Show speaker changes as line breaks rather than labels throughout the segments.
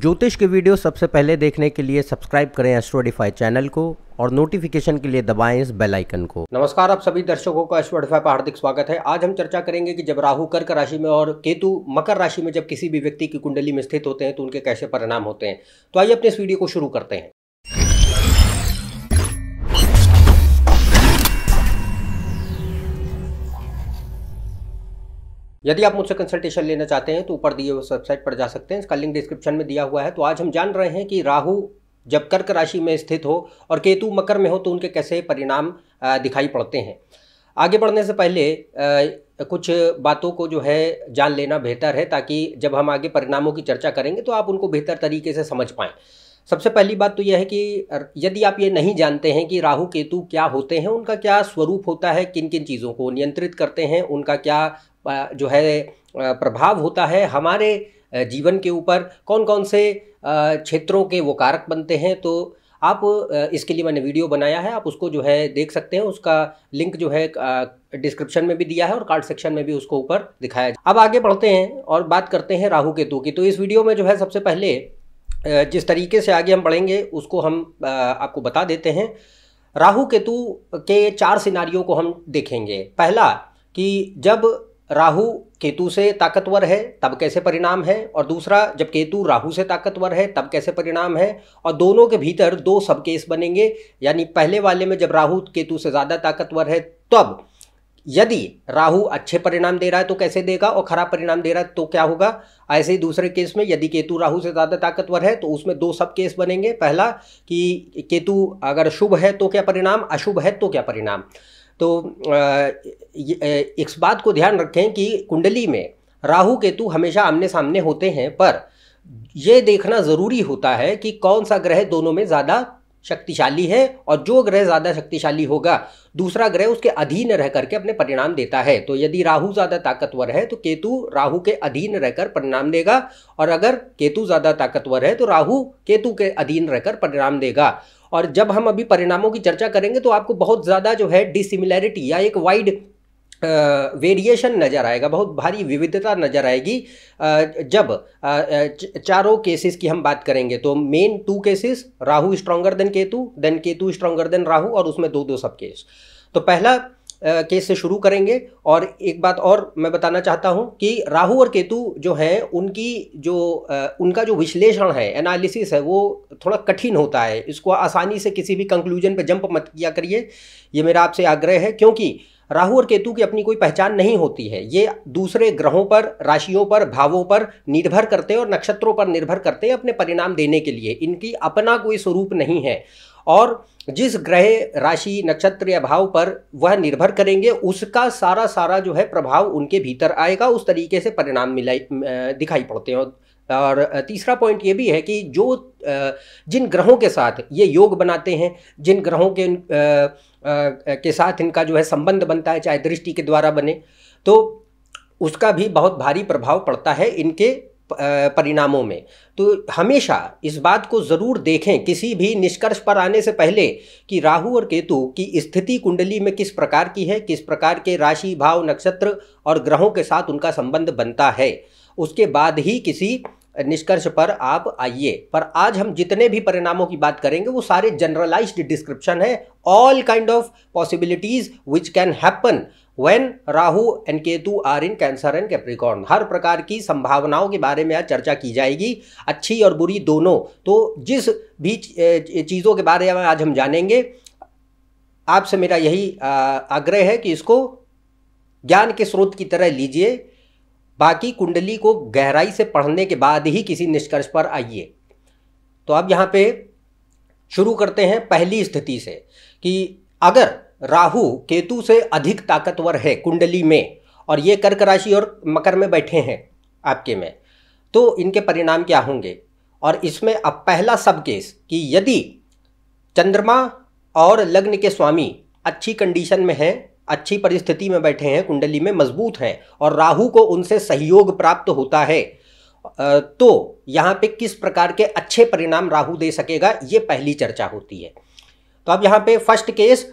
ज्योतिष के वीडियो सबसे पहले देखने के लिए सब्सक्राइब करें एस्ट्रोडिफाई चैनल को और नोटिफिकेशन के लिए दबाएं इस बेल आइकन को नमस्कार आप सभी दर्शकों का एस्ट्रोडिफाई पर हार्दिक स्वागत है आज हम चर्चा करेंगे कि जब राहु कर्क राशि में और केतु मकर राशि में जब किसी भी व्यक्ति की कुंडली में स्थित होते हैं तो उनके कैसे परिणाम होते हैं तो आइए अपने इस वीडियो को शुरू करते हैं यदि आप मुझसे कंसल्टेशन लेना चाहते हैं तो ऊपर दिए हुए वेबसाइट पर जा सकते हैं इसका लिंक डिस्क्रिप्शन में दिया हुआ है तो आज हम जान रहे हैं कि राहु जब कर्क राशि में स्थित हो और केतु मकर में हो तो उनके कैसे परिणाम दिखाई पड़ते हैं आगे बढ़ने से पहले कुछ बातों को जो है जान लेना बेहतर है ताकि जब हम आगे परिणामों की चर्चा करेंगे तो आप उनको बेहतर तरीके से समझ पाएँ सबसे पहली बात तो यह है कि यदि आप ये नहीं जानते हैं कि राहु केतु क्या होते हैं उनका क्या स्वरूप होता है किन किन चीज़ों को नियंत्रित करते हैं उनका क्या जो है प्रभाव होता है हमारे जीवन के ऊपर कौन कौन से क्षेत्रों के वो कारक बनते हैं तो आप इसके लिए मैंने वीडियो बनाया है आप उसको जो है देख सकते हैं उसका लिंक जो है डिस्क्रिप्शन में भी दिया है और कार्ड सेक्शन में भी उसको ऊपर दिखाया है अब आगे बढ़ते हैं और बात करते हैं राहु केतु की तो इस वीडियो में जो है सबसे पहले जिस तरीके से आगे हम बढ़ेंगे उसको हम आपको बता देते हैं राहु केतु के चार सिनारियों को हम देखेंगे पहला कि जब राहु केतु से ताकतवर है तब कैसे परिणाम है और दूसरा जब केतु राहु से ताकतवर है तब कैसे परिणाम है और दोनों के भीतर दो सबकेस बनेंगे यानी पहले वाले में जब राहु केतु से ज़्यादा ताकतवर है तब यदि राहु अच्छे परिणाम दे रहा है तो कैसे देगा और खराब परिणाम दे रहा है तो क्या होगा ऐसे ही दूसरे केस में यदि केतु राहु से ज़्यादा ताकतवर है तो उसमें दो सब केस बनेंगे पहला कि केतु अगर शुभ है तो क्या परिणाम अशुभ है तो क्या परिणाम तो इस बात को ध्यान रखें कि कुंडली में राहु केतु हमेशा आमने सामने होते हैं पर यह देखना ज़रूरी होता है कि कौन सा ग्रह दोनों में ज़्यादा शक्तिशाली है और जो ग्रह ज़्यादा शक्तिशाली होगा दूसरा ग्रह उसके अधीन रह करके अपने परिणाम देता है तो यदि राहु ज़्यादा ताकतवर है तो केतु राहु के अधीन रहकर परिणाम देगा और अगर केतु ज़्यादा ताकतवर है तो राहु केतु के अधीन रहकर परिणाम देगा और जब हम अभी परिणामों की चर्चा करेंगे तो आपको बहुत ज़्यादा जो है डिसिमिलैरिटी या एक वाइड वेरिएशन नज़र आएगा बहुत भारी विविधता नज़र आएगी जब चारों केसेस की हम बात करेंगे तो main two cases Rahu stronger than Ketu than Ketu stronger than Rahu और उसमें दो दो सब केस तो पहला केस से शुरू करेंगे और एक बात और मैं बताना चाहता हूं कि राहु और केतु जो हैं उनकी जो उनका जो विश्लेषण है एनालिसिस है वो थोड़ा कठिन होता है इसको आसानी से किसी भी कंक्लूजन पे जंप मत किया करिए ये मेरा आपसे आग्रह है क्योंकि राहु और केतु की अपनी कोई पहचान नहीं होती है ये दूसरे ग्रहों पर राशियों पर भावों पर निर्भर करते हैं और नक्षत्रों पर निर्भर करते हैं अपने परिणाम देने के लिए इनकी अपना कोई स्वरूप नहीं है और जिस ग्रह राशि नक्षत्र या भाव पर वह निर्भर करेंगे उसका सारा सारा जो है प्रभाव उनके भीतर आएगा उस तरीके से परिणाम मिलाई दिखाई पड़ते हैं और तीसरा पॉइंट ये भी है कि जो जिन ग्रहों के साथ ये योग बनाते हैं जिन ग्रहों के के साथ इनका जो है संबंध बनता है चाहे दृष्टि के द्वारा बने तो उसका भी बहुत भारी प्रभाव पड़ता है इनके परिणामों में तो हमेशा इस बात को ज़रूर देखें किसी भी निष्कर्ष पर आने से पहले कि राहु और केतु की स्थिति कुंडली में किस प्रकार की है किस प्रकार के राशि भाव नक्षत्र और ग्रहों के साथ उनका संबंध बनता है उसके बाद ही किसी निष्कर्ष पर आप आइए पर आज हम जितने भी परिणामों की बात करेंगे वो सारे जनरलाइज्ड डिस्क्रिप्शन है all kind of possibilities which can happen when Rahu and Ketu are in Cancer and Capricorn हर प्रकार की संभावनाओं के बारे में आज चर्चा की जाएगी अच्छी और बुरी दोनों तो जिस भी चीज़ों के बारे में आज हम जानेंगे आपसे मेरा यही आग्रह है कि इसको ज्ञान के स्रोत की तरह लीजिए बाकी कुंडली को गहराई से पढ़ने के बाद ही किसी निष्कर्ष पर आइए तो अब यहाँ पे शुरू करते हैं पहली स्थिति से कि अगर राहु केतु से अधिक ताकतवर है कुंडली में और ये कर्क राशि और मकर में बैठे हैं आपके में तो इनके परिणाम क्या होंगे और इसमें अब पहला सब केस कि यदि चंद्रमा और लग्न के स्वामी अच्छी कंडीशन में हैं अच्छी परिस्थिति में बैठे हैं कुंडली में मजबूत हैं और राहु को उनसे सहयोग प्राप्त होता है तो यहाँ पे किस प्रकार के अच्छे परिणाम राहु दे सकेगा ये पहली चर्चा होती है तो अब यहाँ पे first case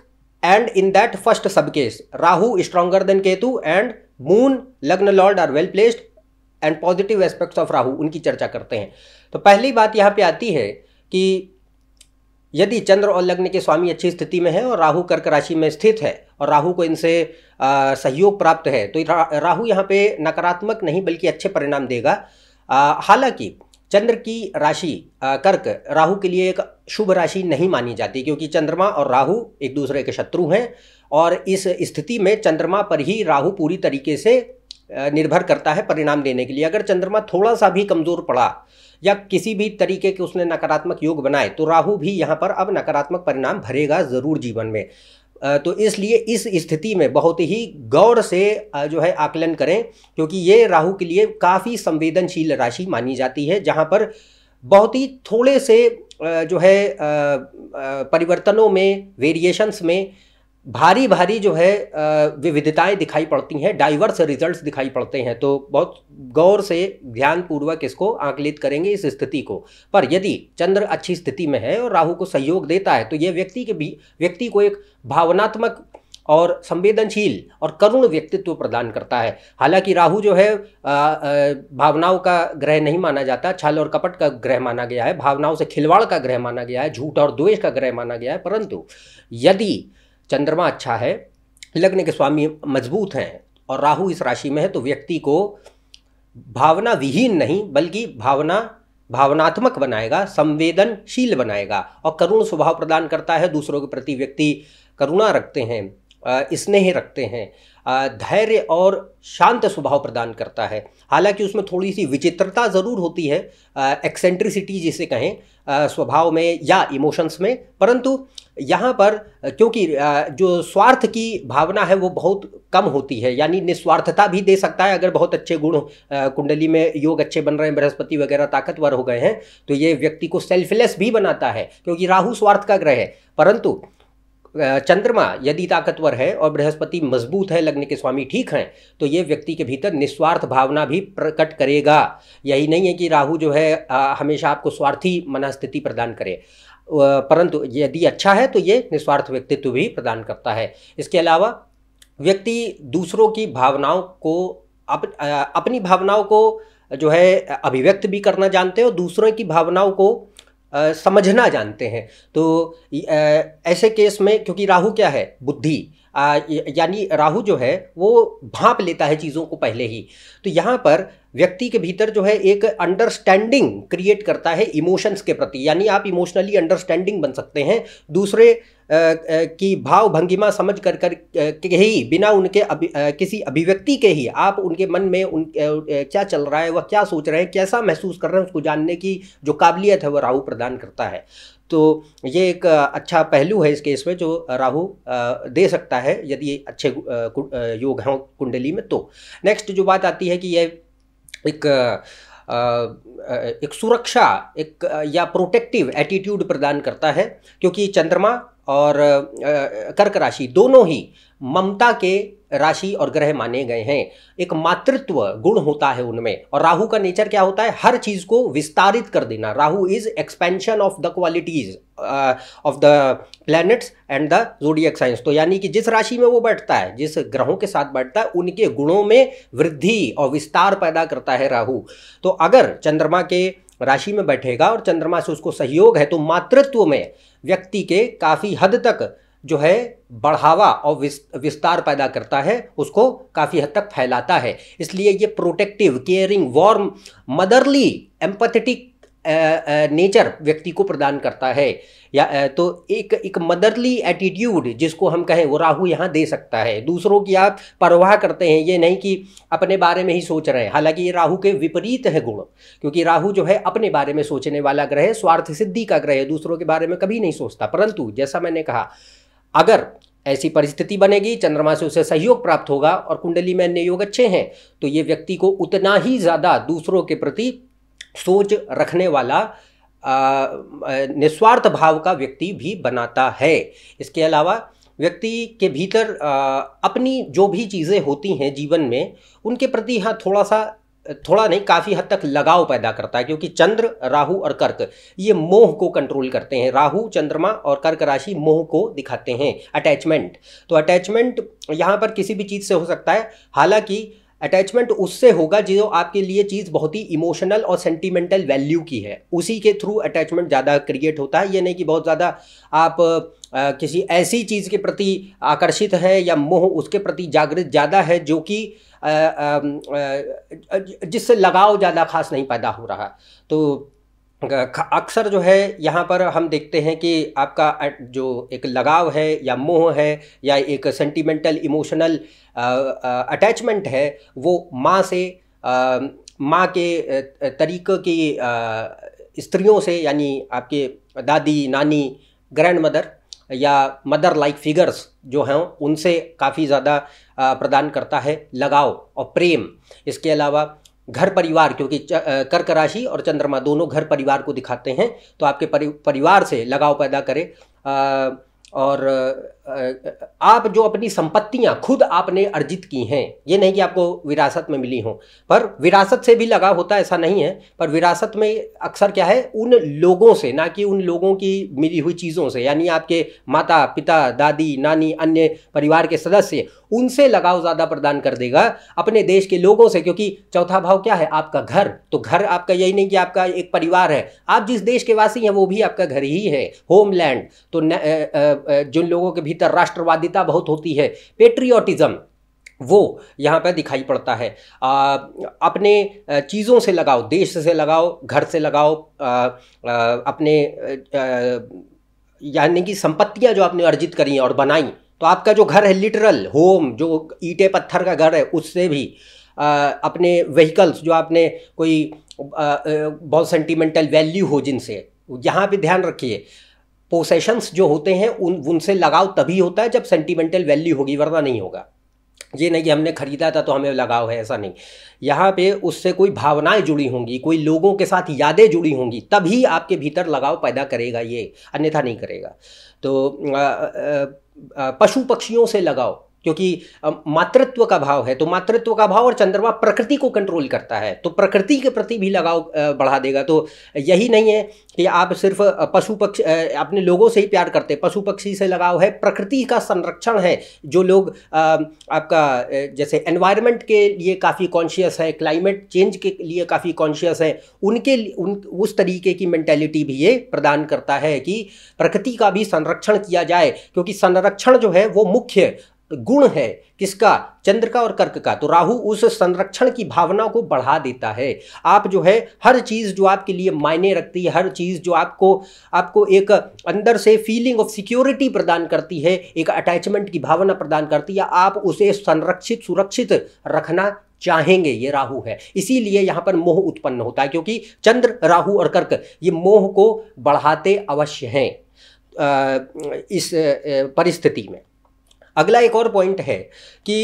and in that first sub case Rahu stronger than Ketu and moon lagna lord are well placed and positive aspects of Rahu उनकी चर्चा करते हैं तो पहली बात यहाँ पे आती है कि यदि चंद्र और लग्न के स्वामी अच्छी स्थिति में है और राहु कर्क राशि में स्थित है और राहु को इनसे सहयोग प्राप्त है तो राहु यहाँ पे नकारात्मक नहीं बल्कि अच्छे परिणाम देगा हालांकि चंद्र की राशि कर्क राहु के लिए एक शुभ राशि नहीं मानी जाती क्योंकि चंद्रमा और राहु एक दूसरे के शत्रु हैं और इस स्थिति में चंद्रमा पर ही राहु पूरी तरीके से निर्भर करता है परिणाम देने के लिए अगर चंद्रमा थोड़ा सा भी कमज़ोर पड़ा या किसी भी तरीके के उसने नकारात्मक योग बनाए तो राहु भी यहाँ पर अब नकारात्मक परिणाम भरेगा ज़रूर जीवन में तो इसलिए इस स्थिति में बहुत ही गौर से जो है आकलन करें क्योंकि ये राहु के लिए काफ़ी संवेदनशील राशि मानी जाती है जहाँ पर बहुत ही थोड़े से जो है परिवर्तनों में वेरिएशंस में भारी भारी जो है विविधताएं दिखाई पड़ती हैं डाइवर्स रिजल्ट्स दिखाई पड़ते हैं तो बहुत गौर से ध्यानपूर्वक इसको आंकलित करेंगे इस स्थिति को पर यदि चंद्र अच्छी स्थिति में है और राहु को सहयोग देता है तो यह व्यक्ति के भी व्यक्ति को एक भावनात्मक और संवेदनशील और करुण व्यक्तित्व प्रदान करता है हालांकि राहु जो है आ, आ, भावनाओं का ग्रह नहीं माना जाता छल और कपट का ग्रह माना गया है भावनाओं से खिलवाड़ का ग्रह माना गया है झूठ और द्वेष का ग्रह माना गया है परंतु यदि चंद्रमा अच्छा है लग्न के स्वामी मजबूत हैं और राहु इस राशि में है तो व्यक्ति को भावना विहीन नहीं बल्कि भावना भावनात्मक बनाएगा संवेदनशील बनाएगा और करुण स्वभाव प्रदान करता है दूसरों के प्रति व्यक्ति करुणा रखते हैं स्नेह रखते हैं धैर्य और शांत स्वभाव प्रदान करता है हालांकि उसमें थोड़ी सी विचित्रता ज़रूर होती है एक्सेंट्रिसिटी जिसे कहें स्वभाव में या इमोशंस में परंतु यहाँ पर क्योंकि जो स्वार्थ की भावना है वो बहुत कम होती है यानी निस्वार्थता भी दे सकता है अगर बहुत अच्छे गुण कुंडली में योग अच्छे बन रहे हैं बृहस्पति वगैरह ताकतवर हो गए हैं तो ये व्यक्ति को सेल्फलेस भी बनाता है क्योंकि राहु स्वार्थ का ग्रह है परंतु चंद्रमा यदि ताकतवर है और बृहस्पति मजबूत है लग्न के स्वामी ठीक हैं तो ये व्यक्ति के भीतर निस्वार्थ भावना भी प्रकट करेगा यही नहीं है कि राहु जो है हमेशा आपको स्वार्थी मनस्थिति प्रदान करे परंतु यदि अच्छा है तो ये निस्वार्थ व्यक्तित्व भी प्रदान करता है इसके अलावा व्यक्ति दूसरों की भावनाओं को अप, अपनी भावनाओं को जो है अभिव्यक्त भी करना जानते हैं और दूसरों की भावनाओं को आ, समझना जानते हैं तो आ, ऐसे केस में क्योंकि राहु क्या है बुद्धि यानी राहु जो है वो भाप लेता है चीज़ों को पहले ही तो यहाँ पर व्यक्ति के भीतर जो है एक अंडरस्टैंडिंग क्रिएट करता है इमोशंस के प्रति यानी आप इमोशनली अंडरस्टैंडिंग बन सकते हैं दूसरे की भाव भंगिमा समझ कर कर के ही बिना उनके अभि, किसी अभिव्यक्ति के ही आप उनके मन में उन क्या चल रहा है वह क्या सोच रहे हैं कैसा महसूस कर रहे हैं उसको जानने की जो काबिलियत है वह राहु प्रदान करता है तो ये एक अच्छा पहलू है इस केस में जो राहु दे सकता है यदि अच्छे योग हों कुंडली में तो नेक्स्ट जो बात आती है कि यह एक एक सुरक्षा एक या प्रोटेक्टिव एटीट्यूड प्रदान करता है क्योंकि चंद्रमा और कर्क राशि दोनों ही ममता के राशि और ग्रह माने गए हैं एक मातृत्व गुण होता है उनमें और राहु का नेचर क्या होता है हर चीज को विस्तारित कर देना Rahu is expansion of the qualities of the planets and the zodiac science तो यानी कि जिस राशि में वो बैठता है जिस ग्रहों के साथ बैठता है उनके गुणों में वृद्धि और विस्तार पैदा करता है राहु तो अगर चंद्रमा के राशि में बैठेगा और चंद्रमा से उसको सहयोग है तो मातृत्व में व्यक्ति के काफ़ी हद तक जो है बढ़ावा और विस्तार पैदा करता है उसको काफ़ी हद तक फैलाता है इसलिए ये protective caring warm motherly empathetic nature व्यक्ति को प्रदान करता है या तो एक एक मदरली एटीट्यूड जिसको हम कहें वो राहु यहाँ दे सकता है दूसरों की आप परवाह करते हैं ये नहीं कि अपने बारे में ही सोच रहे हैं हालांकि ये राहु के विपरीत है गुण क्योंकि राहु जो है अपने बारे में सोचने वाला ग्रह है स्वार्थ सिद्धि का ग्रह है दूसरों के बारे में कभी नहीं सोचता परंतु जैसा मैंने कहा अगर ऐसी परिस्थिति बनेगी चंद्रमा से उसे सहयोग प्राप्त होगा और कुंडली में अन्य योग अच्छे हैं तो ये व्यक्ति को उतना ही ज़्यादा दूसरों के प्रति सोच रखने वाला निस्वार्थ भाव का व्यक्ति भी बनाता है इसके अलावा व्यक्ति के भीतर आ, अपनी जो भी चीज़ें होती हैं जीवन में उनके प्रति हाँ थोड़ा सा थोड़ा नहीं काफ़ी हद तक लगाव पैदा करता है क्योंकि चंद्र राहु और कर्क ये मोह को कंट्रोल करते हैं राहु चंद्रमा और कर्क राशि मोह को दिखाते हैं अटैचमेंट तो अटैचमेंट यहाँ पर किसी भी चीज़ से हो सकता है हालांकि अटैचमेंट उससे होगा जो आपके लिए चीज़ बहुत ही इमोशनल और सेंटिमेंटल वैल्यू की है उसी के थ्रू अटैचमेंट ज़्यादा क्रिएट होता है ये नहीं कि बहुत ज़्यादा आप आ, किसी ऐसी चीज़ के प्रति आकर्षित हैं या मोह उसके प्रति जागृत ज़्यादा है जो कि जिससे लगाव ज़्यादा खास नहीं पैदा हो रहा तो अक्सर जो है यहाँ पर हम देखते हैं कि आपका जो एक लगाव है या मोह है या एक सेंटिमेंटल इमोशनल अटैचमेंट है वो माँ से माँ के तरीक़े की स्त्रियों से यानी आपके दादी नानी ग्रैंड मदर या मदर लाइक फिगर्स जो हैं उनसे काफ़ी ज़्यादा प्रदान करता है लगाव और प्रेम इसके अलावा घर परिवार क्योंकि कर्क राशि और चंद्रमा दोनों घर परिवार को दिखाते हैं तो आपके परि, परिवार से लगाव पैदा करे और आप जो अपनी संपत्तियां खुद आपने अर्जित की हैं ये नहीं कि आपको विरासत में मिली हो पर विरासत से भी लगा होता ऐसा नहीं है पर विरासत में अक्सर क्या है उन लोगों से ना कि उन लोगों की मिली हुई चीज़ों से यानी आपके माता पिता दादी नानी अन्य परिवार के सदस्य उनसे लगाव ज़्यादा प्रदान कर देगा अपने देश के लोगों से क्योंकि चौथा भाव क्या है आपका घर तो घर आपका यही नहीं कि आपका एक परिवार है आप जिस देश के वासी हैं वो भी आपका घर ही है होमलैंड तो जिन लोगों के भीतर भीतर राष्ट्रवादिता बहुत होती है पेट्रियोटिज्म वो यहाँ पर दिखाई पड़ता है आ, अपने चीज़ों से लगाओ देश से लगाओ घर से लगाओ आ, आ, अपने यानी कि संपत्तियाँ जो आपने अर्जित करी और बनाई तो आपका जो घर है लिटरल होम जो ईटे पत्थर का घर है उससे भी आ, अपने व्हीकल्स जो आपने कोई आ, बहुत सेंटिमेंटल वैल्यू हो जिनसे यहाँ पर ध्यान रखिए पोसेशंस जो होते हैं उन उनसे लगाव तभी होता है जब सेंटिमेंटल वैल्यू होगी वरना नहीं होगा ये नहीं कि हमने ख़रीदा था तो हमें लगाव है ऐसा नहीं यहाँ पे उससे कोई भावनाएं जुड़ी होंगी कोई लोगों के साथ यादें जुड़ी होंगी तभी आपके भीतर लगाव पैदा करेगा ये अन्यथा नहीं करेगा तो पशु पक्षियों से लगाव क्योंकि मातृत्व का भाव है तो मातृत्व का भाव और चंद्रमा प्रकृति को कंट्रोल करता है तो प्रकृति के प्रति भी लगाव बढ़ा देगा तो यही नहीं है कि आप सिर्फ पशु पक्ष अपने लोगों से ही प्यार करते पशु पक्षी से लगाव है प्रकृति का संरक्षण है जो लोग आपका जैसे एनवायरमेंट के लिए काफ़ी कॉन्शियस है क्लाइमेट चेंज के लिए काफ़ी कॉन्शियस है उनके उन उस तरीके की मैंटेलिटी भी ये प्रदान करता है कि प्रकृति का भी संरक्षण किया जाए क्योंकि संरक्षण जो है वो मुख्य गुण है किसका चंद्र का और कर्क का तो राहु उस संरक्षण की भावना को बढ़ा देता है आप जो है हर चीज़ जो आपके लिए मायने रखती है हर चीज़ जो आपको आपको एक अंदर से फीलिंग ऑफ सिक्योरिटी प्रदान करती है एक अटैचमेंट की भावना प्रदान करती है आप उसे संरक्षित सुरक्षित रखना चाहेंगे ये राहु है इसीलिए यहाँ पर मोह उत्पन्न होता है क्योंकि चंद्र राहु और कर्क ये मोह को बढ़ाते अवश्य हैं इस परिस्थिति में अगला एक और पॉइंट है कि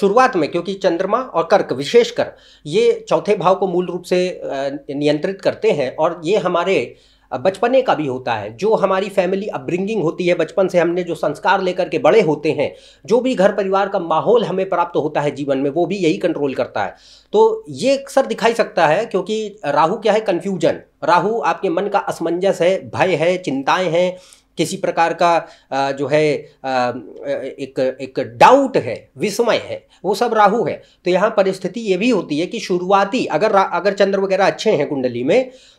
शुरुआत में क्योंकि चंद्रमा और कर्क विशेषकर ये चौथे भाव को मूल रूप से नियंत्रित करते हैं और ये हमारे बचपने का भी होता है जो हमारी फैमिली अपब्रिंगिंग होती है बचपन से हमने जो संस्कार लेकर के बड़े होते हैं जो भी घर परिवार का माहौल हमें प्राप्त होता है जीवन में वो भी यही कंट्रोल करता है तो ये अक्सर दिखाई सकता है क्योंकि राहु क्या है कन्फ्यूजन राहु आपके मन का असमंजस है भय है चिंताएं हैं किसी प्रकार का जो है एक एक डाउट है विस्मय है वो सब राहु है तो यहाँ परिस्थिति ये भी होती है कि शुरुआती अगर अगर चंद्र वगैरह अच्छे हैं कुंडली में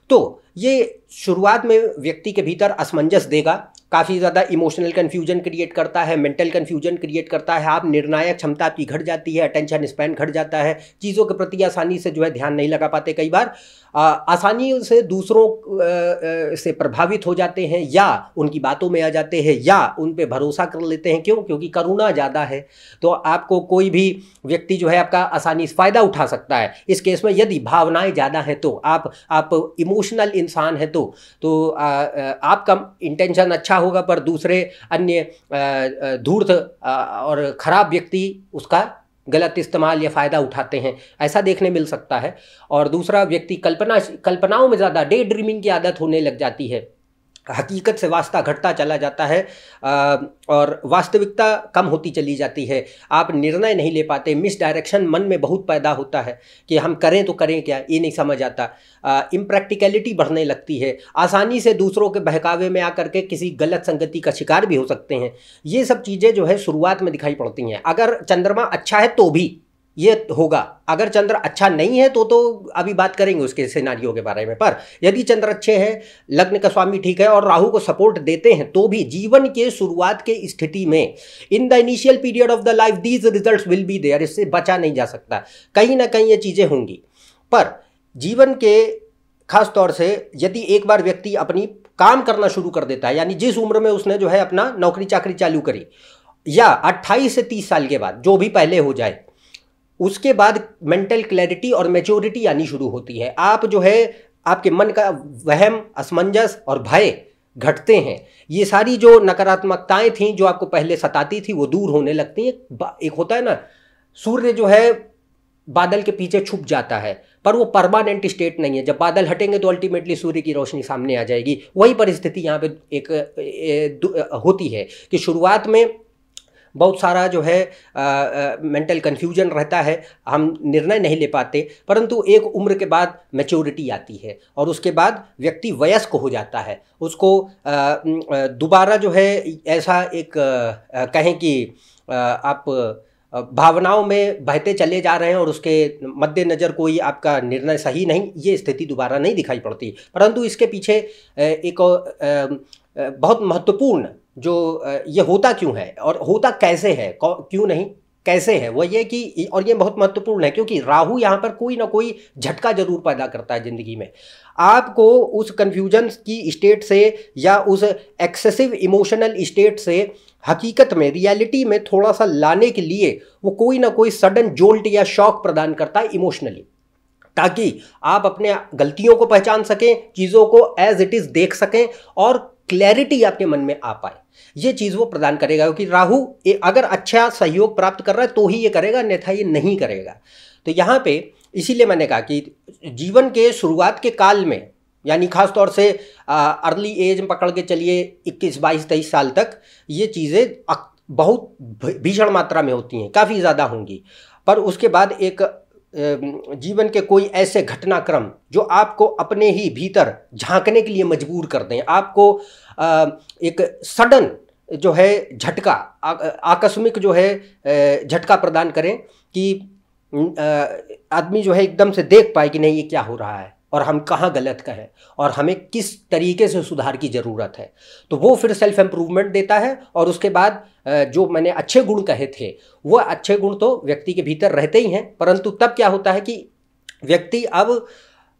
तो ये शुरुआत में व्यक्ति के भीतर असमंजस देगा काफ़ी ज़्यादा इमोशनल कन्फ्यूजन क्रिएट करता है मेंटल कन्फ्यूजन क्रिएट करता है आप निर्णायक क्षमता आपकी घट जाती है अटेंशन स्पैन घट जाता है चीज़ों के प्रति आसानी से जो है ध्यान नहीं लगा पाते कई बार आसानी से दूसरों से प्रभावित हो जाते हैं या उनकी बातों में आ जाते हैं या उन पर भरोसा कर लेते हैं क्यों क्योंकि करुणा ज़्यादा है तो आपको कोई भी व्यक्ति जो है आपका आसानी से फ़ायदा उठा सकता है इस केस में यदि भावनाएं ज़्यादा हैं तो आप आप इमोशनल इंसान हैं तो तो आ, आपका इंटेंशन अच्छा होगा पर दूसरे अन्य धूर्त और ख़राब व्यक्ति उसका गलत इस्तेमाल या फ़ायदा उठाते हैं ऐसा देखने मिल सकता है और दूसरा व्यक्ति कल्पना कल्पनाओं में ज़्यादा डे ड्रीमिंग की आदत होने लग जाती है हकीकत से वास्ता घटता चला जाता है और वास्तविकता कम होती चली जाती है आप निर्णय नहीं ले पाते मिसडायरेक्शन मन में बहुत पैदा होता है कि हम करें तो करें क्या ये नहीं समझ आता इम्प्रैक्टिकलिटी बढ़ने लगती है आसानी से दूसरों के बहकावे में आकर के किसी गलत संगति का शिकार भी हो सकते हैं ये सब चीज़ें जो है शुरुआत में दिखाई पड़ती हैं अगर चंद्रमा अच्छा है तो भी ये होगा अगर चंद्र अच्छा नहीं है तो तो अभी बात करेंगे उसके सिनारियों के बारे में पर यदि चंद्र अच्छे हैं लग्न का स्वामी ठीक है और राहु को सपोर्ट देते हैं तो भी जीवन के शुरुआत के स्थिति में in the initial period of the life these result will be there इससे बचा नहीं जा सकता कहीं ना कहीं ये चीज़ें होंगी पर जीवन के खास तौर से यदि एक बार व्यक्ति अपनी काम करना शुरू कर देता है यानी जिस उम्र में उसने जो है अपना नौकरी चाकरी चालू करी या 28 से 30 साल के बाद जो भी पहले हो जाए उसके बाद मेंटल क्लैरिटी और मेच्योरिटी आनी शुरू होती है आप जो है आपके मन का वहम असमंजस और भय घटते हैं ये सारी जो नकारात्मकताएं थी जो आपको पहले सताती थी वो दूर होने लगती हैं एक होता है ना सूर्य जो है बादल के पीछे छुप जाता है पर वो परमानेंट स्टेट नहीं है जब बादल हटेंगे तो अल्टीमेटली सूर्य की रोशनी सामने आ जाएगी वही परिस्थिति यहाँ पे एक, ए, एक होती है कि शुरुआत में बहुत सारा जो है मेंटल कन्फ्यूजन रहता है हम निर्णय नहीं ले पाते परंतु एक उम्र के बाद मेच्योरिटी आती है और उसके बाद व्यक्ति वयस्क हो जाता है उसको दोबारा जो है ऐसा एक आ, कहें कि आ, आप भावनाओं में बहते चले जा रहे हैं और उसके मद्देनज़र कोई आपका निर्णय सही नहीं ये स्थिति दोबारा नहीं दिखाई पड़ती परंतु इसके पीछे एक बहुत महत्वपूर्ण जो ये होता क्यों है और होता कैसे है क्यों नहीं कैसे है वह ये कि और ये बहुत महत्वपूर्ण है क्योंकि राहु यहाँ पर कोई ना कोई झटका जरूर पैदा करता है ज़िंदगी में आपको उस कन्फ्यूजन की स्टेट से या उस एक्सेसिव इमोशनल स्टेट से हकीकत में रियलिटी में थोड़ा सा लाने के लिए वो कोई ना कोई सडन जोल्ट या शॉक प्रदान करता है इमोशनली ताकि आप अपने गलतियों को पहचान सकें चीज़ों को एज इट इज़ देख सकें और क्लैरिटी आपके मन में आ पाए ये चीज़ वो प्रदान करेगा क्योंकि राहु ये अगर अच्छा सहयोग प्राप्त कर रहा है तो ही ये करेगा अन्यथा ये नहीं करेगा तो यहाँ पे इसीलिए मैंने कहा कि जीवन के शुरुआत के काल में यानी खास तौर से अर्ली एज में पकड़ के चलिए 21 22 तेईस साल तक ये चीज़ें बहुत भीषण मात्रा में होती हैं काफ़ी ज़्यादा होंगी पर उसके बाद एक जीवन के कोई ऐसे घटनाक्रम जो आपको अपने ही भीतर झांकने के लिए मजबूर कर दें आपको एक सडन जो है झटका आकस्मिक जो है झटका प्रदान करें कि आदमी जो है एकदम से देख पाए कि नहीं ये क्या हो रहा है और हम कहाँ गलत कहें और हमें किस तरीके से सुधार की ज़रूरत है तो वो फिर सेल्फ इम्प्रूवमेंट देता है और उसके बाद जो मैंने अच्छे गुण कहे थे वो अच्छे गुण तो व्यक्ति के भीतर रहते ही हैं परंतु तब क्या होता है कि व्यक्ति अब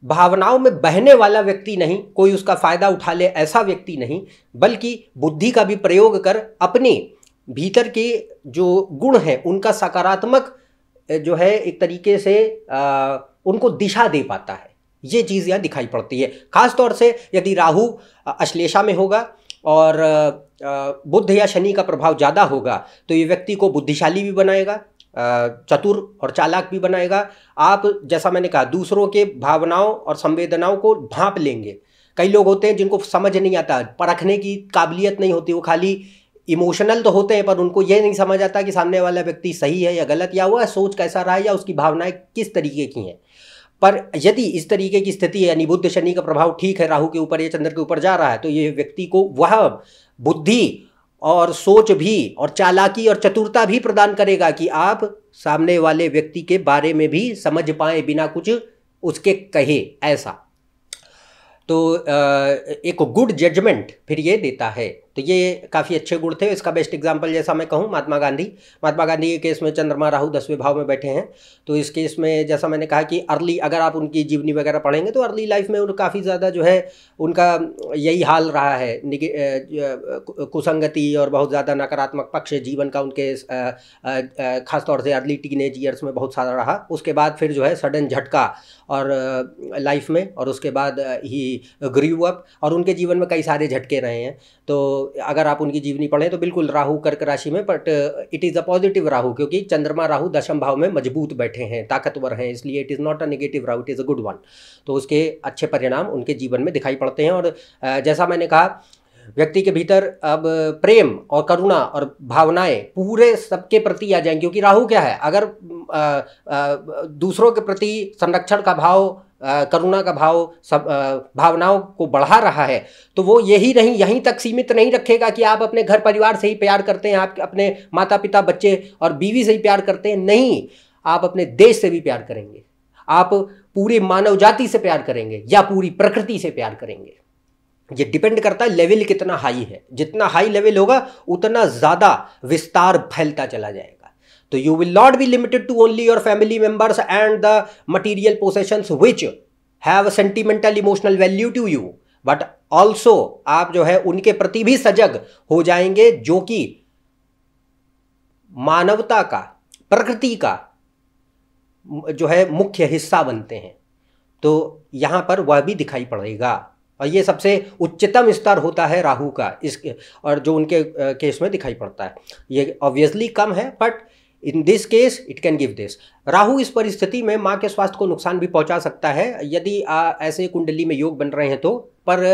भावनाओं में बहने वाला व्यक्ति नहीं कोई उसका फ़ायदा उठा ले ऐसा व्यक्ति नहीं बल्कि बुद्धि का भी प्रयोग कर अपने भीतर के जो गुण हैं उनका सकारात्मक जो है एक तरीके से आ, उनको दिशा दे पाता है ये चीज़ यहाँ दिखाई पड़ती है खासतौर से यदि राहु अश्लेषा में होगा और बुद्ध या शनि का प्रभाव ज़्यादा होगा तो ये व्यक्ति को बुद्धिशाली भी बनाएगा चतुर और चालाक भी बनाएगा आप जैसा मैंने कहा दूसरों के भावनाओं और संवेदनाओं को भाप लेंगे कई लोग होते हैं जिनको समझ नहीं आता परखने की काबिलियत नहीं होती वो खाली इमोशनल तो होते हैं पर उनको ये नहीं समझ आता कि सामने वाला व्यक्ति सही है या गलत या हुआ सोच कैसा रहा है या उसकी भावनाएं किस तरीके की हैं पर यदि इस तरीके की स्थिति यानी बुद्ध शनि का प्रभाव ठीक है राहु के ऊपर या चंद्र के ऊपर जा रहा है तो ये व्यक्ति को वह बुद्धि और सोच भी और चालाकी और चतुरता भी प्रदान करेगा कि आप सामने वाले व्यक्ति के बारे में भी समझ पाए बिना कुछ उसके कहे ऐसा तो एक गुड जजमेंट फिर ये देता है तो ये काफ़ी अच्छे गुण थे इसका बेस्ट एग्जाम्पल जैसा मैं कहूँ महात्मा गांधी महात्मा गांधी के केस में चंद्रमा राहु दसवें भाव में बैठे हैं तो इस केस में जैसा मैंने कहा कि अर्ली अगर आप उनकी जीवनी वगैरह पढ़ेंगे तो अर्ली लाइफ में उन काफ़ी ज़्यादा जो है उनका यही हाल रहा है कुसंगति और बहुत ज़्यादा नकारात्मक पक्ष जीवन का उनके खासतौर से अर्ली टीन एज ईयर्स में बहुत सारा रहा उसके बाद फिर जो है सडन झटका और लाइफ में और उसके बाद ही ग्रीव अप और उनके जीवन में कई सारे झटके रहे हैं तो अगर आप उनकी जीवनी पढ़ें तो बिल्कुल राहु कर्क राशि में but it is a positive Rahu क्योंकि चंद्रमा राहु दशम भाव में मजबूत बैठे हैं ताकतवर हैं इसलिए it is not a negative Rahu it is a good one तो उसके अच्छे परिणाम उनके जीवन में दिखाई पड़ते हैं और uh, जैसा मैंने कहा व्यक्ति के भीतर अब प्रेम और करुणा और भावनाएं पूरे सबके प्रति आ जाएंगे क्योंकि राहु क्या है अगर आ, uh, आ, uh, दूसरों के प्रति संरक्षण का भाव करुणा का भाव सब भावनाओं को बढ़ा रहा है तो वो यही नहीं यहीं तक सीमित नहीं रखेगा कि आप अपने घर परिवार से ही प्यार करते हैं आप अपने माता पिता बच्चे और बीवी से ही प्यार करते हैं नहीं आप अपने देश से भी प्यार करेंगे आप पूरे मानव जाति से प्यार करेंगे या पूरी प्रकृति से प्यार करेंगे ये डिपेंड करता है लेवल कितना हाई है जितना हाई लेवल होगा उतना ज़्यादा विस्तार फैलता चला जाएगा तो you will not be limited to only your family members and the material possession which have sentimental emotional value to you but also आप जो है उनके प्रति भी सजग हो जाएंगे जो कि मानवता का प्रकृति का जो है मुख्य हिस्सा बनते हैं तो यहां पर वह भी दिखाई पड़ेगा और ये सबसे उच्चतम स्तर होता है राहु का इस और जो उनके केस में दिखाई पड़ता है ये ऑब्वियसली कम है but in this case it can give this Rahu इस परिस्थिति में माँ के स्वास्थ्य को नुकसान भी पहुँचा सकता है यदि आ, ऐसे कुंडली में योग बन रहे हैं तो पर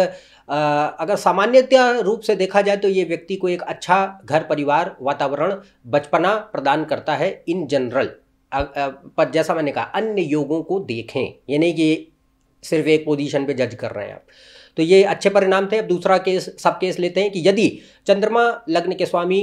आ, अगर सामान्यतया रूप से देखा जाए तो ये व्यक्ति को एक अच्छा घर परिवार वातावरण बचपना प्रदान करता है इन जनरल पर जैसा मैंने कहा अन्य योगों को देखें ये नहीं कि सिर्फ एक पोजीशन पे जज कर रहे हैं आप तो ये अच्छे परिणाम थे अब दूसरा केस सब केस लेते हैं कि यदि चंद्रमा लग्न के स्वामी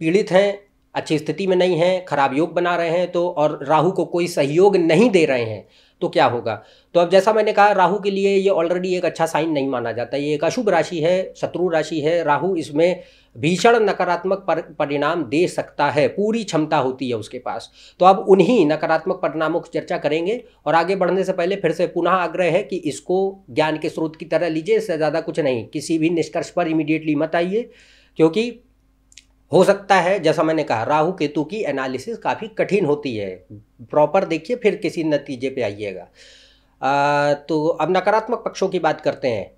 पीड़ित हैं अच्छी स्थिति में नहीं हैं खराब योग बना रहे हैं तो और राहु को कोई सहयोग नहीं दे रहे हैं तो क्या होगा तो अब जैसा मैंने कहा राहु के लिए ये ऑलरेडी एक अच्छा साइन नहीं माना जाता ये एक अशुभ राशि है शत्रु राशि है राहु इसमें भीषण नकारात्मक परिणाम दे सकता है पूरी क्षमता होती है उसके पास तो अब उन्हीं नकारात्मक परिणामों की चर्चा करेंगे और आगे बढ़ने से पहले फिर से पुनः आग्रह है कि इसको ज्ञान के स्रोत की तरह लीजिए इससे ज़्यादा कुछ नहीं किसी भी निष्कर्ष पर इमीडिएटली मत आइए क्योंकि हो सकता है जैसा मैंने कहा राहु केतु की एनालिसिस काफ़ी कठिन होती है प्रॉपर देखिए फिर किसी नतीजे पे आइएगा तो अब नकारात्मक पक्षों की बात करते हैं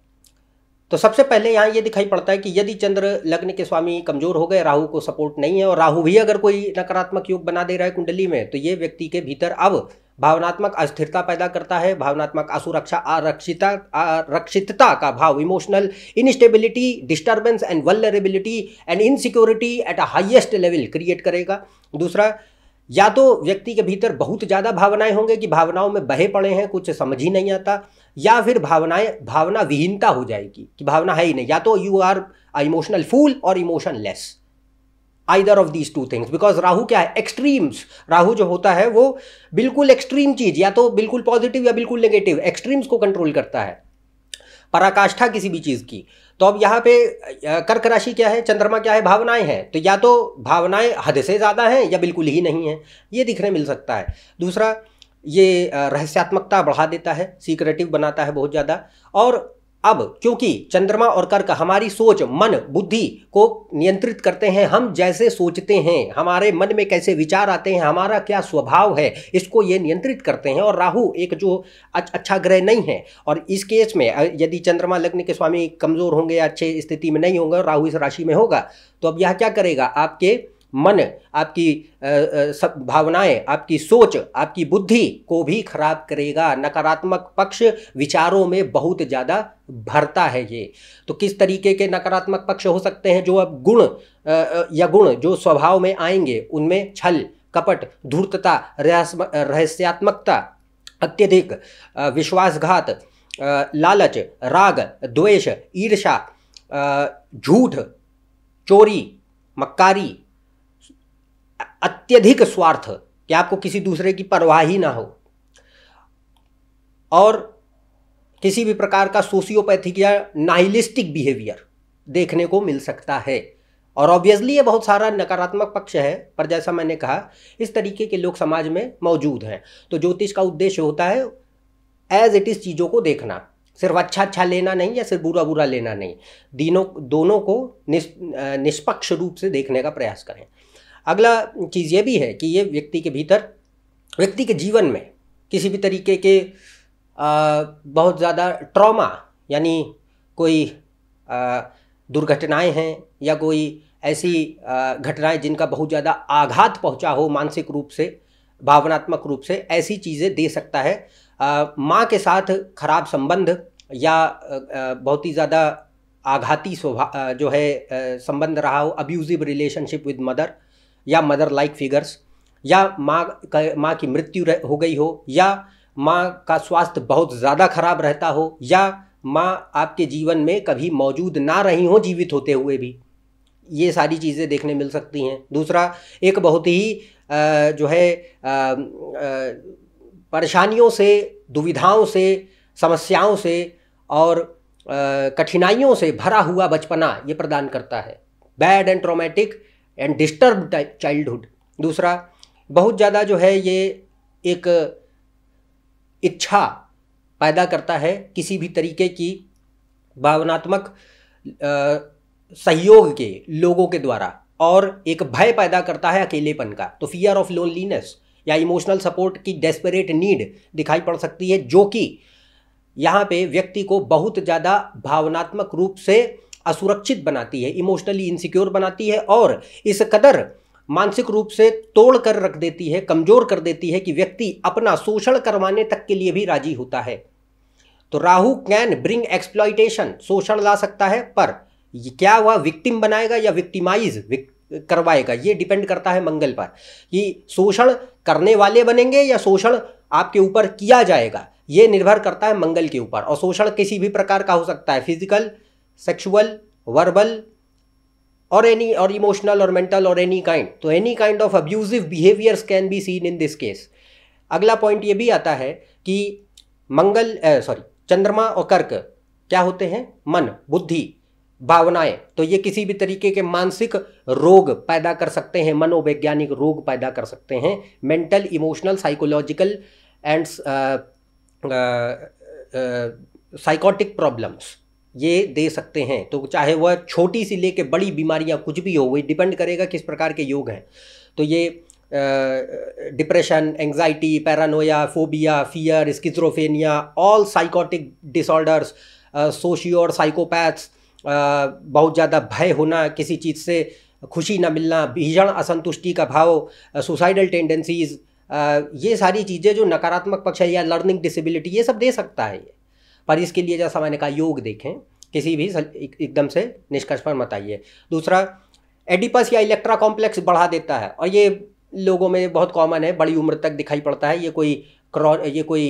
तो सबसे पहले यहाँ ये दिखाई पड़ता है कि यदि चंद्र लग्न के स्वामी कमजोर हो गए राहु को सपोर्ट नहीं है और राहु भी अगर कोई नकारात्मक योग बना दे रहा है कुंडली में तो ये व्यक्ति के भीतर अब भावनात्मक अस्थिरता पैदा करता है भावनात्मक असुरक्षा आरक्षिता आरक्षितता का भाव emotional instability disturbance and vulnerability and insecurity at a highest level create करेगा दूसरा या तो व्यक्ति के भीतर बहुत ज़्यादा भावनाएं होंगे कि भावनाओं में बहे पड़े हैं कुछ समझ ही नहीं आता या फिर भावनाएं भावना विहीनता हो जाएगी कि भावना है ही नहीं या तो यू आर इमोशनल फूल और emotionless either of these two things because Rahu क्या है एक्सट्रीम्स राहु जो होता है वो बिल्कुल एक्सट्रीम चीज या तो बिल्कुल पॉजिटिव या बिल्कुल नेगेटिव एक्सट्रीम्स को कंट्रोल करता है पराकाष्ठा किसी भी चीज़ की तो अब यहाँ पे कर्क राशि क्या है चंद्रमा क्या है भावनाएं हैं तो या तो भावनाएं हद से ज़्यादा हैं या बिल्कुल ही नहीं हैं ये दिखने मिल सकता है दूसरा ये रहस्यात्मकता बढ़ा देता है सीक्रेटिव बनाता है बहुत ज़्यादा और अब क्योंकि चंद्रमा और कर्क हमारी सोच मन बुद्धि को नियंत्रित करते हैं हम जैसे सोचते हैं हमारे मन में कैसे विचार आते हैं हमारा क्या स्वभाव है इसको ये नियंत्रित करते हैं और राहु एक जो अच्छा ग्रह नहीं है और इस केस में यदि चंद्रमा लग्न के स्वामी कमज़ोर होंगे अच्छे स्थिति में नहीं होंगे और राहु इस राशि में होगा तो अब यह क्या करेगा आपके मन आपकी सब भावनाएं आपकी सोच आपकी बुद्धि को भी खराब करेगा नकारात्मक पक्ष विचारों में बहुत ज़्यादा भरता है ये तो किस तरीके के नकारात्मक पक्ष हो सकते हैं जो अब गुण या गुण जो स्वभाव में आएंगे उनमें छल कपट धूर्तता रहस्यात्मकता अत्यधिक विश्वासघात लालच राग द्वेष ईर्षा झूठ चोरी मक्कारी अत्यधिक स्वार्थ कि आपको किसी दूसरे की परवाह ही ना हो और किसी भी प्रकार का सोशियोपैथिक या नाइलिस्टिक बिहेवियर देखने को मिल सकता है और ऑब्वियसली ये बहुत सारा नकारात्मक पक्ष है पर जैसा मैंने कहा इस तरीके के लोग समाज में मौजूद हैं तो ज्योतिष का उद्देश्य होता है एज इट इज़ चीज़ों को देखना सिर्फ अच्छा अच्छा लेना नहीं या सिर्फ बुरा बुरा लेना नहीं दिनों दोनों को निष्पक्ष रूप से देखने का प्रयास करें अगला चीज़ ये भी है कि ये व्यक्ति के भीतर व्यक्ति के जीवन में किसी भी तरीके के आ, बहुत ज़्यादा ट्रॉमा यानी कोई दुर्घटनाएं हैं या कोई ऐसी घटनाएं जिनका बहुत ज़्यादा आघात पहुंचा हो मानसिक रूप से भावनात्मक रूप से ऐसी चीज़ें दे सकता है माँ के साथ खराब संबंध या बहुत ही ज़्यादा आघाती स्वभाव जो है संबंध रहा हो अब्यूज़िव रिलेशनशिप विद मदर या मदर लाइक फिगर्स या माँ का माँ की मृत्यु हो गई हो या माँ का स्वास्थ्य बहुत ज़्यादा खराब रहता हो या माँ आपके जीवन में कभी मौजूद ना रही हो जीवित होते हुए भी ये सारी चीज़ें देखने मिल सकती हैं दूसरा एक बहुत ही जो है परेशानियों से दुविधाओं से समस्याओं से और कठिनाइयों से भरा हुआ बचपना ये प्रदान करता है bad and traumatic and disturb childhood दूसरा बहुत ज़्यादा जो है ये एक इच्छा पैदा करता है किसी भी तरीके की भावनात्मक सहयोग के लोगों के द्वारा और एक भय पैदा करता है अकेलेपन का तो फियर ऑफ लोनलीनेस या इमोशनल सपोर्ट की डेस्परेट नीड दिखाई पड़ सकती है जो कि यहाँ पे व्यक्ति को बहुत ज़्यादा भावनात्मक रूप से असुरक्षित बनाती है इमोशनली इनसिक्योर बनाती है और इस कदर मानसिक रूप से तोड़ कर रख देती है कमजोर कर देती है कि व्यक्ति अपना शोषण करवाने तक के लिए भी राजी होता है तो राहु कैन ब्रिंग एक्सप्लॉइटेशन शोषण ला सकता है पर क्या वह विक्टिम बनाएगा या विक्टिमाइज विक, करवाएगा ये डिपेंड करता है मंगल पर कि शोषण करने वाले बनेंगे या शोषण आपके ऊपर किया जाएगा ये निर्भर करता है मंगल के ऊपर और शोषण किसी भी प्रकार का हो सकता है फिजिकल सेक्सुअल वर्बल और एनी और इमोशनल और मेंटल और एनी काइंड तो any kind of abusive behaviours can be seen in this case अगला पॉइंट ये भी आता है कि मंगल सॉरी चंद्रमा और कर्क क्या होते हैं मन बुद्धि भावनाएं तो ये किसी भी तरीके के मानसिक रोग पैदा कर सकते हैं मनोवैज्ञानिक रोग पैदा कर सकते हैं mental emotional psychological and psychotic problems ये दे सकते हैं तो चाहे वह छोटी सी लेके बड़ी बीमारियां कुछ भी हो वही डिपेंड करेगा किस प्रकार के योग हैं तो ये depression anxiety paranoia phobia fear schizophrenia all psychotic disorders socio और साइकोपैथ्स बहुत ज़्यादा भय होना किसी चीज़ से खुशी ना मिलना भीषण असंतुष्टि का भाव सुसाइडल टेंडेंसीज़ ये सारी चीज़ें जो नकारात्मक पक्ष है या लर्निंग डिसेबिलिटी ये सब दे सकता है ये पर इसके लिए जैसा मैंने कहा योग देखें किसी भी एकदम से निष्कर्ष पर मत आइए दूसरा एडिपस या इलेक्ट्रा कॉम्प्लेक्स बढ़ा देता है और ये लोगों में बहुत कॉमन है बड़ी उम्र तक दिखाई पड़ता है ये कोई क्रॉ ये कोई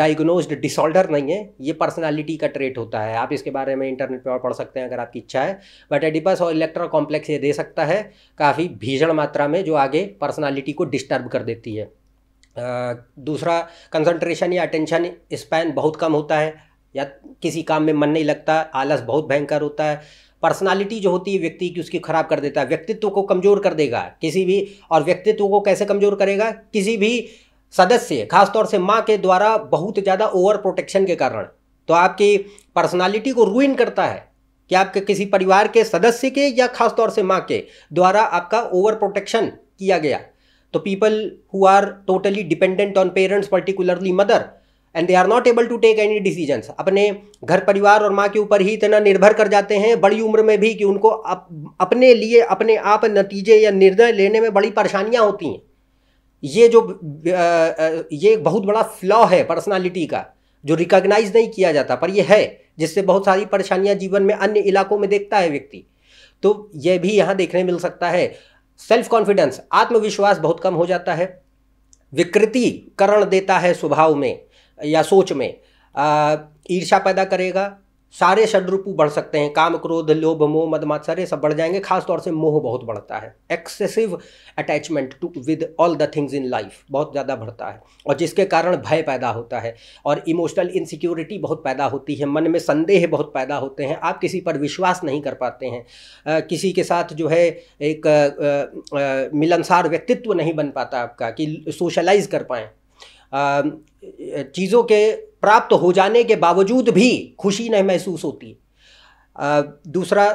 डायग्नोस्ड डिसऑर्डर नहीं है ये पर्सनालिटी का ट्रेट होता है आप इसके बारे में इंटरनेट पर पढ़ सकते हैं अगर आपकी इच्छा है बट एडिपस और इलेक्ट्रा कॉम्प्लेक्स ये दे सकता है काफ़ी भीषण मात्रा में जो आगे पर्सनालिटी को डिस्टर्ब कर देती है दूसरा कंसंट्रेशन या अटेंशन स्पैन बहुत कम होता है या किसी काम में मन नहीं लगता आलस बहुत भयंकर होता है पर्सनालिटी जो होती है व्यक्ति की उसकी खराब कर देता है व्यक्तित्व को कमज़ोर कर देगा किसी भी और व्यक्तित्व को कैसे कमज़ोर करेगा किसी भी सदस्य खासतौर से माँ के द्वारा बहुत ज़्यादा ओवर प्रोटेक्शन के कारण तो आपकी पर्सनालिटी को रुइन करता है कि आपके किसी परिवार के सदस्य के या खासतौर से माँ के द्वारा आपका ओवर प्रोटेक्शन किया गया तो people who are totally dependent on parents particularly mother and they are not able to take any decisions अपने घर परिवार और माँ के ऊपर ही इतना निर्भर कर जाते हैं बड़ी उम्र में भी कि उनको अप, अपने लिए अपने आप नतीजे या निर्णय लेने में बड़ी परेशानियाँ होती हैं ये जो ये एक बहुत बड़ा फ्लॉ है पर्सनालिटी का जो रिकॉग्नाइज नहीं किया जाता पर यह है जिससे बहुत सारी परेशानियाँ जीवन में अन्य इलाकों में देखता है व्यक्ति तो यह भी यहाँ देखने मिल सकता है सेल्फ कॉन्फिडेंस आत्मविश्वास बहुत कम हो जाता है विकृतिकरण देता है स्वभाव में या सोच में ईर्षा पैदा करेगा सारे षडरूपू बढ़ सकते हैं काम क्रोध लोभ मोह मदमात सारे सब बढ़ जाएंगे खासतौर से मोह बहुत बढ़ता है excessive attachment to with all the things in life बहुत ज़्यादा बढ़ता है और जिसके कारण भय पैदा होता है और इमोशनल इनसिक्योरिटी बहुत पैदा होती है मन में संदेह बहुत पैदा होते हैं आप किसी पर विश्वास नहीं कर पाते हैं आ, किसी के साथ जो है एक आ, आ, मिलनसार व्यक्तित्व नहीं बन पाता आपका कि सोशलाइज कर पाएँ चीज़ों के प्राप्त हो जाने के बावजूद भी खुशी नहीं महसूस होती दूसरा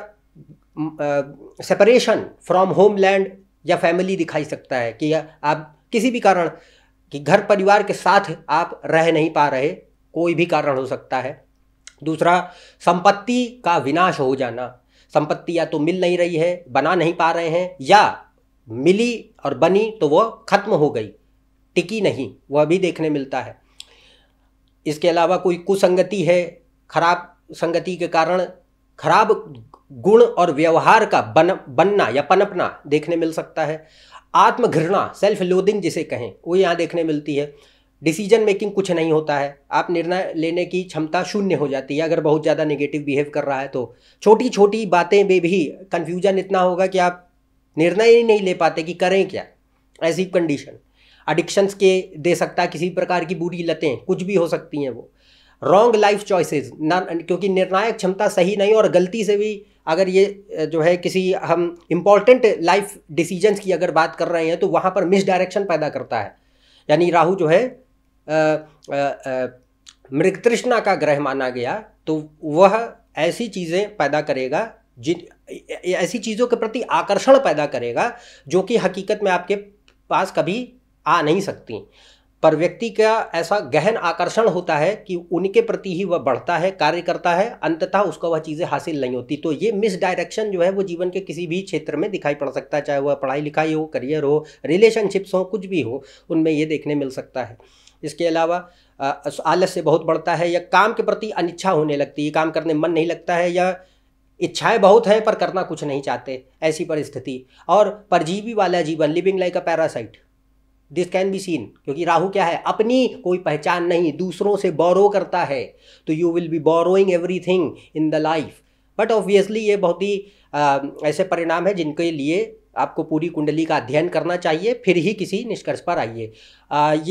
सेपरेशन फ्रॉम होमलैंड या फैमिली दिखाई सकता है कि आप किसी भी कारण कि घर परिवार के साथ आप रह नहीं पा रहे कोई भी कारण हो सकता है दूसरा संपत्ति का विनाश हो जाना संपत्ति या तो मिल नहीं रही है बना नहीं पा रहे हैं या मिली और बनी तो वह खत्म हो गई टिकी नहीं वह भी देखने मिलता है इसके अलावा कोई कुसंगति है खराब संगति के कारण खराब गुण और व्यवहार का बन बनना या पनपना देखने मिल सकता है आत्मघृणा सेल्फ लोदिंग जिसे कहें वो यहाँ देखने मिलती है डिसीजन मेकिंग कुछ नहीं होता है आप निर्णय लेने की क्षमता शून्य हो जाती है अगर बहुत ज़्यादा नेगेटिव बिहेव कर रहा है तो छोटी छोटी बातें में भी कन्फ्यूजन इतना होगा कि आप निर्णय ही नहीं ले पाते कि करें क्या ऐसी कंडीशन एडिक्शंस के दे सकता है किसी प्रकार की बुरी लतें कुछ भी हो सकती हैं वो रॉन्ग लाइफ चॉइसेस ना क्योंकि निर्णायक क्षमता सही नहीं और गलती से भी अगर ये जो है किसी हम इम्पॉर्टेंट लाइफ डिसीजंस की अगर बात कर रहे हैं तो वहाँ पर मिसडायरेक्शन पैदा करता है यानी राहु जो है तृष्णा का ग्रह माना गया तो वह ऐसी चीज़ें पैदा करेगा जिन ऐसी चीज़ों के प्रति आकर्षण पैदा करेगा जो कि हकीकत में आपके पास कभी आ नहीं सकती पर व्यक्ति का ऐसा गहन आकर्षण होता है कि उनके प्रति ही वह बढ़ता है कार्य करता है अंततः उसको वह चीज़ें हासिल नहीं होती तो ये मिसडायरेक्शन जो है वो जीवन के किसी भी क्षेत्र में दिखाई पड़ सकता है चाहे वह पढ़ाई लिखाई हो करियर हो रिलेशनशिप्स हो कुछ भी हो उनमें ये देखने मिल सकता है इसके अलावा आलस्य बहुत बढ़ता है या काम के प्रति अनिच्छा होने लगती है काम करने मन नहीं लगता है या इच्छाएं बहुत हैं पर करना कुछ नहीं चाहते ऐसी परिस्थिति और परजीवी वाला जीवन living like a parasite this can be seen क्योंकि राहु क्या है अपनी कोई पहचान नहीं दूसरों से बोरो करता है तो you will be borrowing everything in the life but obviously ये बहुत ही आ, ऐसे परिणाम है जिनके लिए आपको पूरी कुंडली का अध्ययन करना चाहिए फिर ही किसी निष्कर्ष पर आइए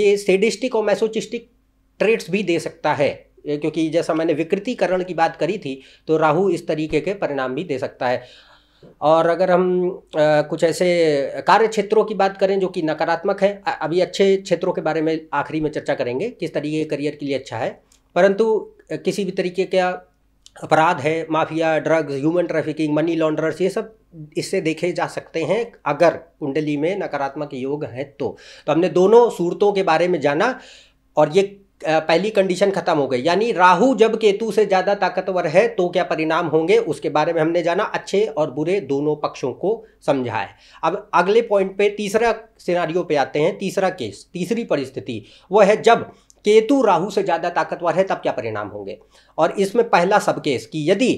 ये सेडिस्टिक और मैसोचिस्टिक ट्रेट्स भी दे सकता है क्योंकि जैसा मैंने विकृतिकरण की बात करी थी तो राहु इस तरीके के परिणाम भी दे सकता है और अगर हम आ, कुछ ऐसे कार्य क्षेत्रों की बात करें जो कि नकारात्मक है अभी अच्छे क्षेत्रों के बारे में आखिरी में चर्चा करेंगे किस तरीके करियर के लिए अच्छा है परंतु किसी भी तरीके का अपराध है mafia drugs human trafficking money launderers ये सब इससे देखे जा सकते हैं अगर कुंडली में नकारात्मक योग हैं तो तो हमने दोनों सूरतों के बारे में जाना और ये पहली कंडीशन खत्म हो गई यानी राहु जब केतु से ज़्यादा ताकतवर है तो क्या परिणाम होंगे उसके बारे में हमने जाना अच्छे और बुरे दोनों पक्षों को समझा है अब अगले पॉइंट पे तीसरा सिनारियो पे आते हैं तीसरा केस तीसरी परिस्थिति वह है जब केतु राहु से ज़्यादा ताकतवर है तब क्या परिणाम होंगे और इसमें पहला केस कि यदि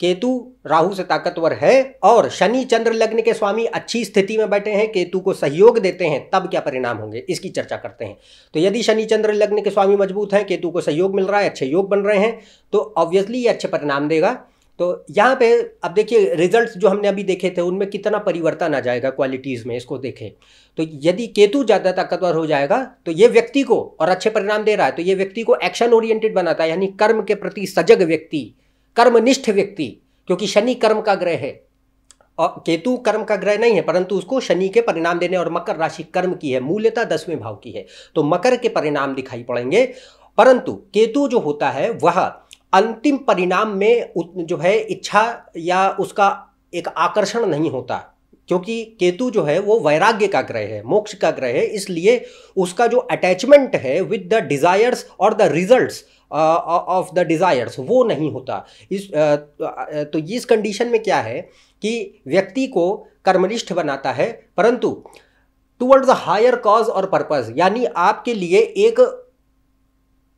केतु राहु से ताकतवर है और शनि चंद्र लग्न के स्वामी अच्छी स्थिति में बैठे हैं केतु को सहयोग देते हैं तब क्या परिणाम होंगे इसकी चर्चा करते हैं तो यदि शनि चंद्र लग्न के स्वामी मजबूत हैं केतु को सहयोग मिल रहा है अच्छे योग बन रहे हैं तो ऑब्वियसली ये अच्छे परिणाम देगा तो यहाँ पे अब देखिए रिजल्ट्स जो हमने अभी देखे थे उनमें कितना परिवर्तन आ जाएगा क्वालिटीज़ में इसको देखें तो यदि केतु ज़्यादा ताकतवर हो जाएगा तो ये व्यक्ति को और अच्छे परिणाम दे रहा है तो ये व्यक्ति को एक्शन ओरिएंटेड बनाता है यानी कर्म के प्रति सजग व्यक्ति कर्मनिष्ठ व्यक्ति क्योंकि शनि कर्म का ग्रह है और केतु कर्म का ग्रह नहीं है परंतु उसको शनि के परिणाम देने और मकर राशि कर्म की है मूल्यता दसवें भाव की है तो मकर के परिणाम दिखाई पड़ेंगे परंतु केतु जो होता है वह अंतिम परिणाम में जो है इच्छा या उसका एक आकर्षण नहीं होता क्योंकि केतु जो है वो वैराग्य का ग्रह है मोक्ष का ग्रह है इसलिए उसका जो अटैचमेंट है विद द डिजायर्स और the results of the desires वो नहीं होता इस तो इस कंडीशन में क्या है कि व्यक्ति को कर्मनिष्ठ बनाता है परंतु टूवर्ड्स द हायर कॉज और पर्पज़ यानी आपके लिए एक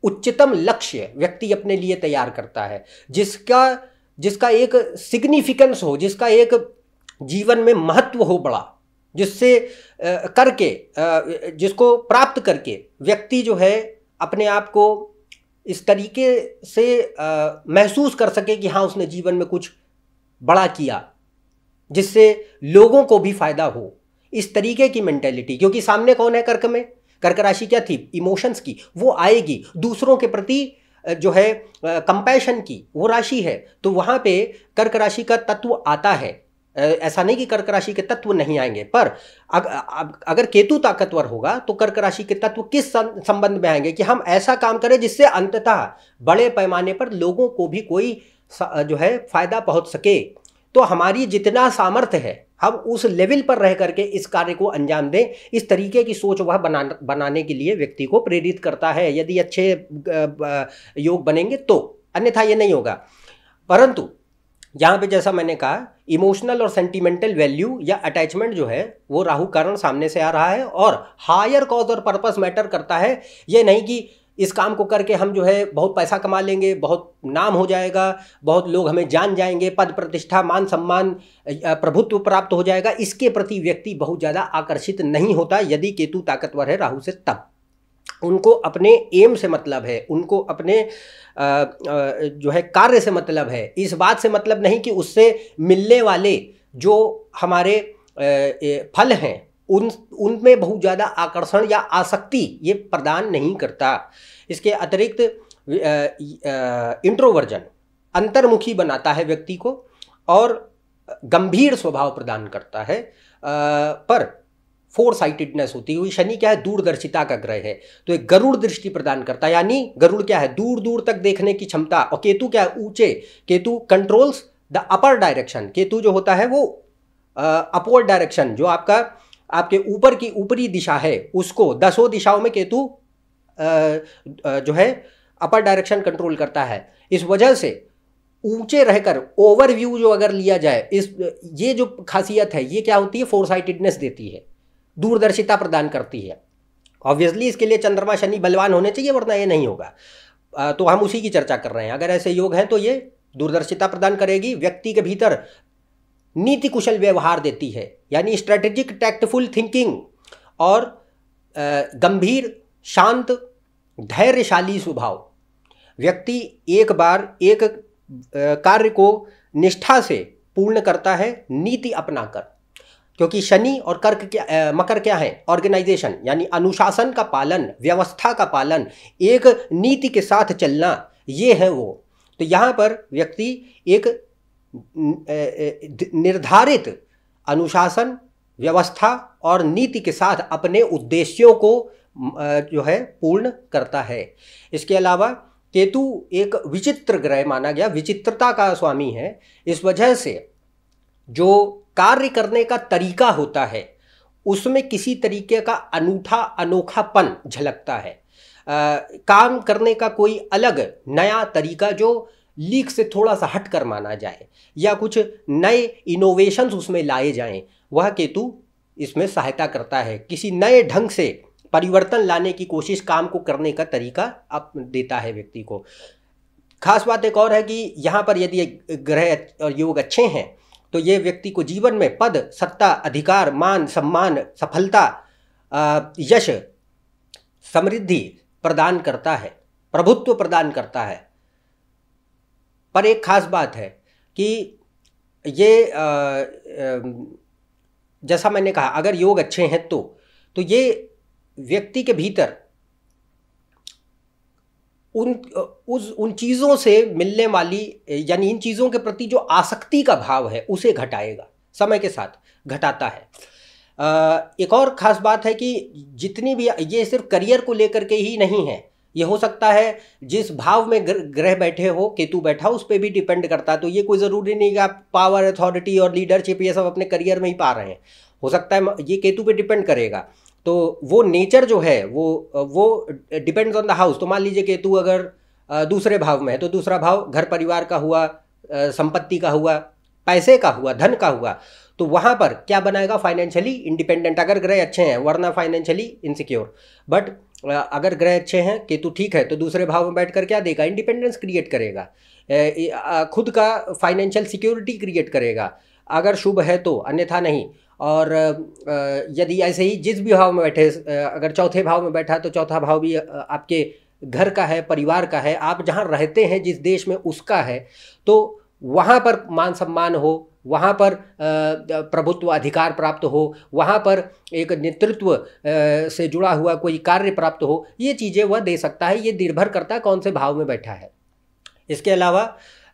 उच्चतम लक्ष्य व्यक्ति अपने लिए तैयार करता है जिसका जिसका एक सिग्निफिकेंस हो जिसका एक जीवन में महत्व हो बड़ा जिससे करके जिसको प्राप्त करके व्यक्ति जो है अपने आप को इस तरीके से महसूस कर सके कि हाँ उसने जीवन में कुछ बड़ा किया जिससे लोगों को भी फायदा हो इस तरीके की मेंटेलिटी क्योंकि सामने कौन है कर्क में कर्क राशि क्या थी इमोशंस की वो आएगी दूसरों के प्रति जो है कंपैशन की वो राशि है तो वहाँ पे कर्क राशि का तत्व आता है ऐसा नहीं कि कर्क राशि के तत्व नहीं आएंगे पर अग, अग, अगर केतु ताकतवर होगा तो कर्क राशि के तत्व किस संबंध में आएंगे कि हम ऐसा काम करें जिससे अंततः बड़े पैमाने पर लोगों को भी कोई जो है फायदा पहुंच सके तो हमारी जितना सामर्थ्य है हम उस लेवल पर रह करके इस कार्य को अंजाम दें इस तरीके की सोच वह बना बनाने के लिए व्यक्ति को प्रेरित करता है यदि अच्छे योग बनेंगे तो अन्यथा ये नहीं होगा परंतु यहाँ पे जैसा मैंने कहा इमोशनल और सेंटिमेंटल वैल्यू या अटैचमेंट जो है वो राहु कारण सामने से आ रहा है और हायर कॉज और पर्पस मैटर करता है ये नहीं कि इस काम को करके हम जो है बहुत पैसा कमा लेंगे बहुत नाम हो जाएगा बहुत लोग हमें जान जाएंगे पद प्रतिष्ठा मान सम्मान प्रभुत्व प्राप्त हो जाएगा इसके प्रति व्यक्ति बहुत ज़्यादा आकर्षित नहीं होता यदि केतु ताकतवर है राहु से तब उनको अपने एम से मतलब है उनको अपने आ, आ, जो है कार्य से मतलब है इस बात से मतलब नहीं कि उससे मिलने वाले जो हमारे ए, फल हैं उन उनमें बहुत ज़्यादा आकर्षण या आसक्ति ये प्रदान नहीं करता इसके अतिरिक्त इंट्रोवर्जन अंतर्मुखी बनाता है व्यक्ति को और गंभीर स्वभाव प्रदान करता है आ, पर फोर साइटेडनेस होती है शनि क्या है दूरदर्शिता का ग्रह है तो एक गरुड़ दृष्टि प्रदान करता है यानी गरुड़ क्या है दूर दूर तक देखने की क्षमता और केतु क्या है ऊंचे Ketu controls the upper direction Ketu जो होता है वो अपवर्ड डायरेक्शन जो आपका आपके ऊपर की ऊपरी दिशा है उसको दसों दिशाओं में केतु जो है अपर डायरेक्शन कंट्रोल करता है इस वजह से ऊंचे रहकर ओवरव्यू जो अगर लिया जाए इस ये जो खासियत है ये क्या होती है फोरसाइटेडनेस देती है दूरदर्शिता प्रदान करती है ऑब्वियसली इसके लिए चंद्रमा शनि बलवान होने चाहिए वरना ये नहीं होगा तो हम उसी की चर्चा कर रहे हैं अगर ऐसे योग हैं तो ये दूरदर्शिता प्रदान करेगी व्यक्ति के भीतर नीति कुशल व्यवहार देती है यानी स्ट्रेटेजिक टैक्टफुल थिंकिंग और गंभीर शांत धैर्यशाली स्वभाव व्यक्ति एक बार एक कार्य को निष्ठा से पूर्ण करता है नीति अपनाकर क्योंकि शनि और कर्क क्या मकर क्या है ऑर्गेनाइजेशन यानी अनुशासन का पालन व्यवस्था का पालन एक नीति के साथ चलना ये है वो तो यहाँ पर व्यक्ति एक निर्धारित अनुशासन व्यवस्था और नीति के साथ अपने उद्देश्यों को जो है पूर्ण करता है इसके अलावा केतु एक विचित्र ग्रह माना गया विचित्रता का स्वामी है इस वजह से जो कार्य करने का तरीका होता है उसमें किसी तरीके का अनूठा अनोखापन झलकता है आ, काम करने का कोई अलग नया तरीका जो लीक से थोड़ा सा हट कर माना जाए या कुछ नए इनोवेशंस उसमें लाए जाएं वह केतु इसमें सहायता करता है किसी नए ढंग से परिवर्तन लाने की कोशिश काम को करने का तरीका आप देता है व्यक्ति को खास बात एक और है कि यहाँ पर यदि ग्रह और योग अच्छे हैं तो ये व्यक्ति को जीवन में पद सत्ता अधिकार मान सम्मान सफलता यश समृद्धि प्रदान करता है प्रभुत्व प्रदान करता है पर एक खास बात है कि ये जैसा मैंने कहा अगर योग अच्छे हैं तो तो ये व्यक्ति के भीतर उन उस उन चीज़ों से मिलने वाली यानी इन चीज़ों के प्रति जो आसक्ति का भाव है उसे घटाएगा समय के साथ घटाता है एक और ख़ास बात है कि जितनी भी ये सिर्फ करियर को लेकर के ही नहीं है ये हो सकता है जिस भाव में ग्रह बैठे हो केतु बैठा उस पर भी डिपेंड करता है तो ये कोई ज़रूरी नहीं कि आप पावर अथॉरिटी और लीडरशिप ये सब अपने करियर में ही पा रहे हैं हो सकता है ये केतु पे डिपेंड करेगा तो वो नेचर जो है वो वो डिपेंड्स ऑन द हाउस तो मान लीजिए कि तू अगर दूसरे भाव में है तो दूसरा भाव घर परिवार का हुआ संपत्ति का हुआ पैसे का हुआ धन का हुआ तो वहाँ पर क्या बनाएगा फाइनेंशियली इंडिपेंडेंट अगर ग्रह अच्छे हैं वरना फाइनेंशियली इनसिक्योर बट अगर ग्रह अच्छे हैं केतु ठीक है तो दूसरे भाव में बैठ कर क्या देगा इंडिपेंडेंस क्रिएट करेगा खुद का फाइनेंशियल सिक्योरिटी क्रिएट करेगा अगर शुभ है तो अन्यथा नहीं और यदि ऐसे ही जिस भी भाव में बैठे अगर चौथे भाव में बैठा तो चौथा भाव भी आपके घर का है परिवार का है आप जहाँ रहते हैं जिस देश में उसका है तो वहाँ पर मान सम्मान हो वहाँ पर प्रभुत्व अधिकार प्राप्त हो वहाँ पर एक नेतृत्व से जुड़ा हुआ कोई कार्य प्राप्त हो ये चीज़ें वह दे सकता है ये निर्भर करता है कौन से भाव में बैठा है इसके अलावा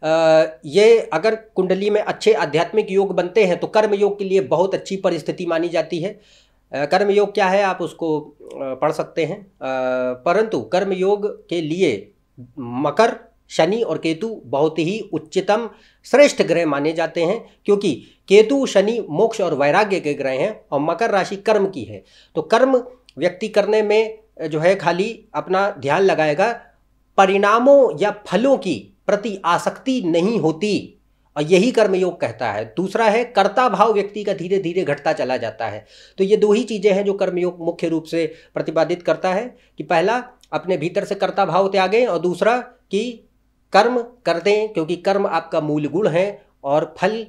ये अगर कुंडली में अच्छे आध्यात्मिक योग बनते हैं तो कर्म योग के लिए बहुत अच्छी परिस्थिति मानी जाती है कर्म योग क्या है आप उसको पढ़ सकते हैं परंतु कर्म योग के लिए मकर शनि और केतु बहुत ही उच्चतम श्रेष्ठ ग्रह माने जाते हैं क्योंकि केतु शनि मोक्ष और वैराग्य के ग्रह हैं और मकर राशि कर्म की है तो कर्म व्यक्ति करने में जो है खाली अपना ध्यान लगाएगा परिणामों या फलों की प्रति आसक्ति नहीं होती और यही कर्मयोग कहता है दूसरा है कर्ता भाव व्यक्ति का धीरे धीरे घटता चला जाता है तो ये दो ही चीज़ें हैं जो कर्मयोग मुख्य रूप से प्रतिपादित करता है कि पहला अपने भीतर से कर्ता भाव त्यागें और दूसरा कि कर्म कर दें क्योंकि कर्म आपका मूल गुण है और फल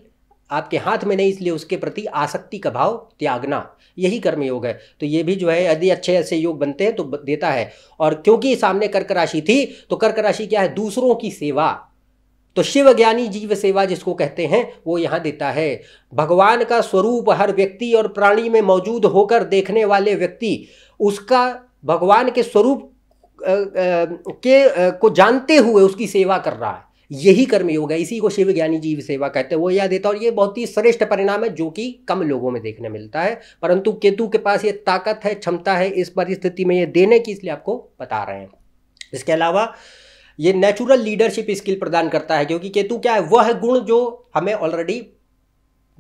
आपके हाथ में नहीं इसलिए उसके प्रति आसक्ति का भाव त्यागना यही कर्मयोग है तो ये भी जो है यदि अच्छे ऐसे योग बनते हैं तो देता है और क्योंकि सामने कर्क राशि थी तो कर्क राशि क्या है दूसरों की सेवा तो शिव ज्ञानी जीव सेवा जिसको कहते हैं वो यहाँ देता है भगवान का स्वरूप हर व्यक्ति और प्राणी में मौजूद होकर देखने वाले व्यक्ति उसका भगवान के स्वरूप के को जानते हुए उसकी सेवा कर रहा है यही कर्मयोग है इसी को शिव ज्ञानी जीव सेवा कहते हैं वो यह देता है और ये बहुत ही श्रेष्ठ परिणाम है जो कि कम लोगों में देखने मिलता है परंतु केतु के पास ये ताकत है क्षमता है इस परिस्थिति में ये देने की इसलिए आपको बता रहे हैं इसके अलावा ये नेचुरल लीडरशिप स्किल प्रदान करता है क्योंकि केतु क्या है वह गुण जो हमें ऑलरेडी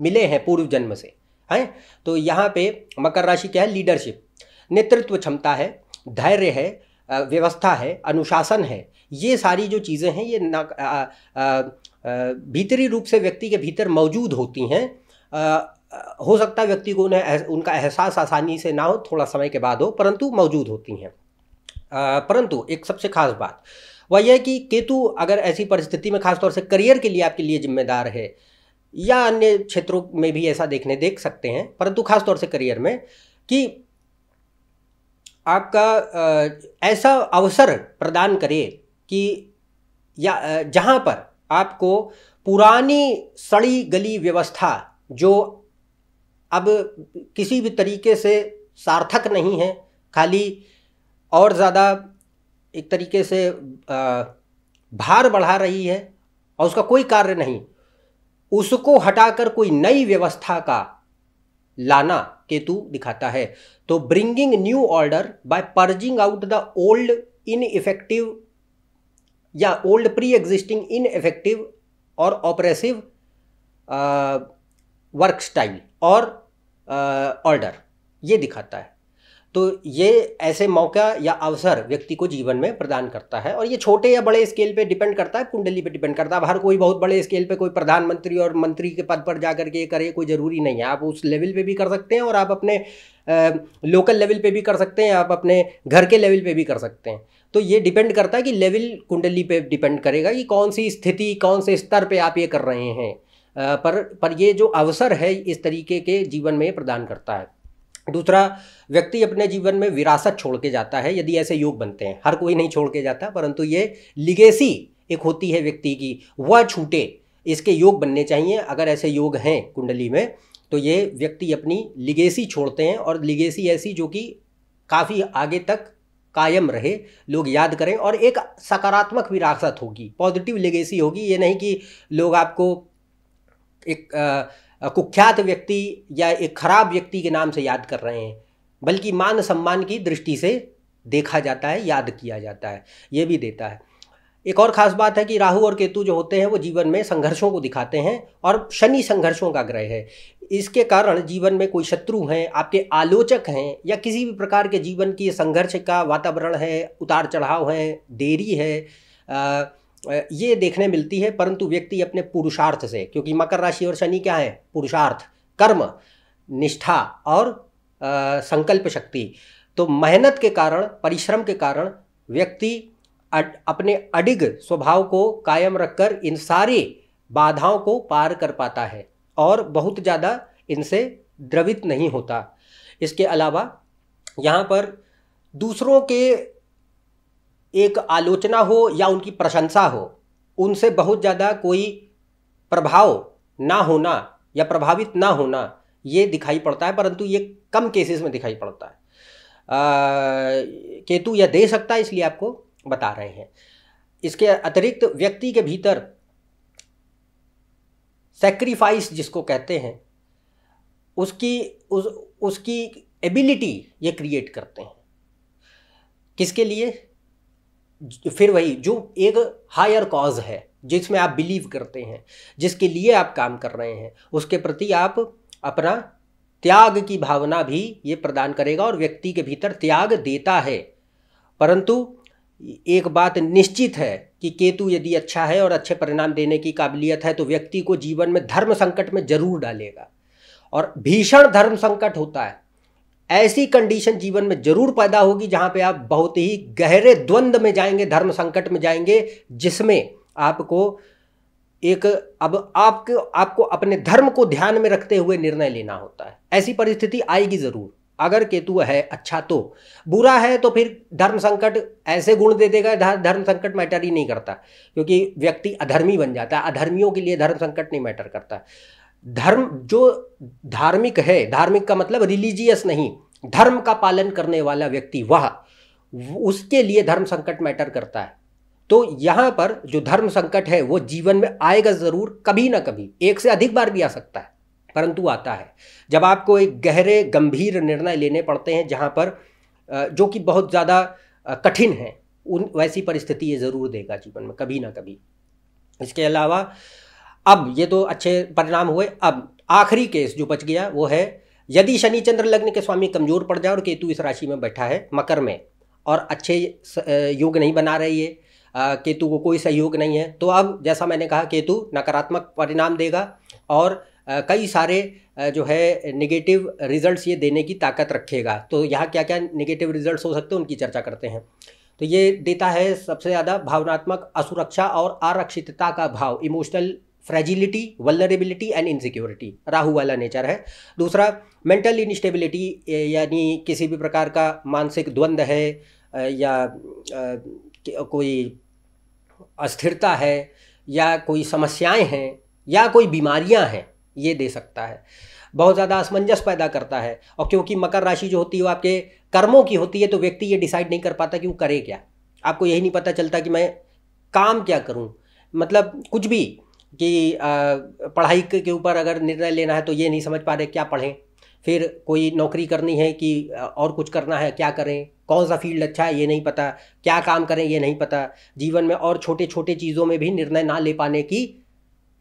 मिले हैं पूर्व जन्म से हैं तो यहाँ पे मकर राशि क्या है लीडरशिप नेतृत्व क्षमता है धैर्य है व्यवस्था है अनुशासन है ये सारी जो चीज़ें हैं ये ना भीतरी रूप से व्यक्ति के भीतर मौजूद होती हैं हो सकता है व्यक्ति को उन्हें उनका एहसास आसानी से ना हो थोड़ा समय के बाद हो परंतु मौजूद होती हैं परंतु एक सबसे खास बात वह यह कि केतु अगर ऐसी परिस्थिति में खासतौर से करियर के लिए आपके लिए जिम्मेदार है या अन्य क्षेत्रों में भी ऐसा देखने देख सकते हैं परंतु खासतौर से करियर में कि आपका ऐसा अवसर प्रदान करे कि या जहाँ पर आपको पुरानी सड़ी गली व्यवस्था जो अब किसी भी तरीके से सार्थक नहीं है खाली और ज़्यादा एक तरीके से भार बढ़ा रही है और उसका कोई कार्य नहीं उसको हटाकर कोई नई व्यवस्था का लाना केतु दिखाता है तो bringing new order by purging out the old ineffective या old preexisting ineffective और ऑपरेसिव वर्क स्टाइल और ऑर्डर ये दिखाता है तो ये ऐसे मौका या अवसर व्यक्ति को जीवन में प्रदान करता है और ये छोटे या बड़े स्केल पे डिपेंड करता है कुंडली पे डिपेंड करता है हर कोई बहुत बड़े स्केल पे कोई प्रधानमंत्री और मंत्री के पद पर जा करके ये करे कोई ज़रूरी नहीं है आप उस लेवल पे भी कर सकते हैं और आप अपने लोकल लेवल पे भी कर सकते हैं आप अपने घर के लेवल पे भी कर सकते हैं तो ये डिपेंड करता है कि लेवल कुंडली पे डिपेंड करेगा कि कौन सी स्थिति कौन से स्तर पे आप ये कर रहे हैं आ, पर पर ये जो अवसर है इस तरीके के जीवन में प्रदान करता है दूसरा व्यक्ति अपने जीवन में विरासत छोड़ के जाता है यदि ऐसे योग बनते हैं हर कोई नहीं छोड़ के जाता परंतु ये लिगेसी एक होती है व्यक्ति की वह छूटे इसके योग बनने चाहिए अगर ऐसे योग हैं कुंडली में तो ये व्यक्ति अपनी लिगेसी छोड़ते हैं और लिगेसी ऐसी जो कि काफ़ी आगे तक कायम रहे लोग याद करें और एक सकारात्मक विरासत होगी पॉजिटिव लेगेसी होगी ये नहीं कि लोग आपको एक कुख्यात व्यक्ति या एक खराब व्यक्ति के नाम से याद कर रहे हैं बल्कि मान सम्मान की दृष्टि से देखा जाता है याद किया जाता है ये भी देता है एक और ख़ास बात है कि राहु और केतु जो होते हैं वो जीवन में संघर्षों को दिखाते हैं और शनि संघर्षों का ग्रह है इसके कारण जीवन में कोई शत्रु हैं आपके आलोचक हैं या किसी भी प्रकार के जीवन की संघर्ष का वातावरण है उतार चढ़ाव है देरी है आ, ये देखने मिलती है परंतु व्यक्ति अपने पुरुषार्थ से क्योंकि मकर राशि और शनि क्या है पुरुषार्थ कर्म निष्ठा और आ, संकल्प शक्ति तो मेहनत के कारण परिश्रम के कारण व्यक्ति अपने अडिग स्वभाव को कायम रखकर इन सारी बाधाओं को पार कर पाता है और बहुत ज़्यादा इनसे द्रवित नहीं होता इसके अलावा यहाँ पर दूसरों के एक आलोचना हो या उनकी प्रशंसा हो उनसे बहुत ज़्यादा कोई प्रभाव ना होना या प्रभावित ना होना ये दिखाई पड़ता है परंतु ये कम केसेस में दिखाई पड़ता है केतु यह दे सकता है इसलिए आपको बता रहे हैं इसके अतिरिक्त व्यक्ति के भीतर सेक्रीफाइस जिसको कहते हैं उसकी उस उसकी एबिलिटी ये क्रिएट करते हैं किसके लिए फिर वही जो एक हायर कॉज है जिसमें आप बिलीव करते हैं जिसके लिए आप काम कर रहे हैं उसके प्रति आप अपना त्याग की भावना भी ये प्रदान करेगा और व्यक्ति के भीतर त्याग देता है परंतु एक बात निश्चित है कि केतु यदि अच्छा है और अच्छे परिणाम देने की काबिलियत है तो व्यक्ति को जीवन में धर्म संकट में जरूर डालेगा और भीषण धर्म संकट होता है ऐसी कंडीशन जीवन में जरूर पैदा होगी जहां पे आप बहुत ही गहरे द्वंद्व में जाएंगे धर्म संकट में जाएंगे जिसमें आपको एक अब आपके आपको अपने धर्म को ध्यान में रखते हुए निर्णय लेना होता है ऐसी परिस्थिति आएगी ज़रूर अगर केतु है अच्छा तो बुरा है तो फिर धर्म संकट ऐसे गुण दे देगा धर्म संकट मैटर ही नहीं करता क्योंकि व्यक्ति अधर्मी बन जाता है अधर्मियों के लिए धर्म संकट नहीं मैटर करता धर्म जो धार्मिक है धार्मिक का मतलब रिलीजियस नहीं धर्म का पालन करने वाला व्यक्ति वह उसके लिए धर्म संकट मैटर करता है तो यहाँ पर जो धर्म संकट है वो जीवन में आएगा ज़रूर कभी ना कभी एक से अधिक बार भी आ सकता है परंतु आता है जब आपको एक गहरे गंभीर निर्णय लेने पड़ते हैं जहाँ पर जो कि बहुत ज़्यादा कठिन है उन वैसी परिस्थिति ये ज़रूर देगा जीवन में कभी ना कभी इसके अलावा अब ये तो अच्छे परिणाम हुए अब आखिरी केस जो बच गया वो है यदि शनि चंद्र लग्न के स्वामी कमजोर पड़ जाए और केतु इस राशि में बैठा है मकर में और अच्छे योग नहीं बना रही है केतु को कोई सहयोग नहीं है तो अब जैसा मैंने कहा केतु नकारात्मक परिणाम देगा और कई सारे जो है नेगेटिव रिजल्ट्स ये देने की ताकत रखेगा तो यहाँ क्या क्या नेगेटिव रिजल्ट्स हो सकते हैं उनकी चर्चा करते हैं तो ये देता है सबसे ज़्यादा भावनात्मक असुरक्षा और आरक्षितता का भाव emotional fragility vulnerability and insecurity Rahu वाला नेचर है दूसरा मेंटल इनस्टेबिलिटी यानी किसी भी प्रकार का मानसिक द्वंद है या कोई अस्थिरता है या कोई समस्याएं हैं या कोई बीमारियां हैं ये दे सकता है बहुत ज़्यादा असमंजस पैदा करता है और क्योंकि मकर राशि जो होती है वो आपके कर्मों की होती है तो व्यक्ति ये डिसाइड नहीं कर पाता कि वो करे क्या आपको यही नहीं पता चलता कि मैं काम क्या करूँ मतलब कुछ भी कि पढ़ाई के ऊपर अगर निर्णय लेना है तो ये नहीं समझ पा रहे क्या पढ़ें फिर कोई नौकरी करनी है कि और कुछ करना है क्या करें कौन सा फील्ड अच्छा है ये नहीं पता क्या काम करें ये नहीं पता जीवन में और छोटे छोटे चीज़ों में भी निर्णय ना ले पाने की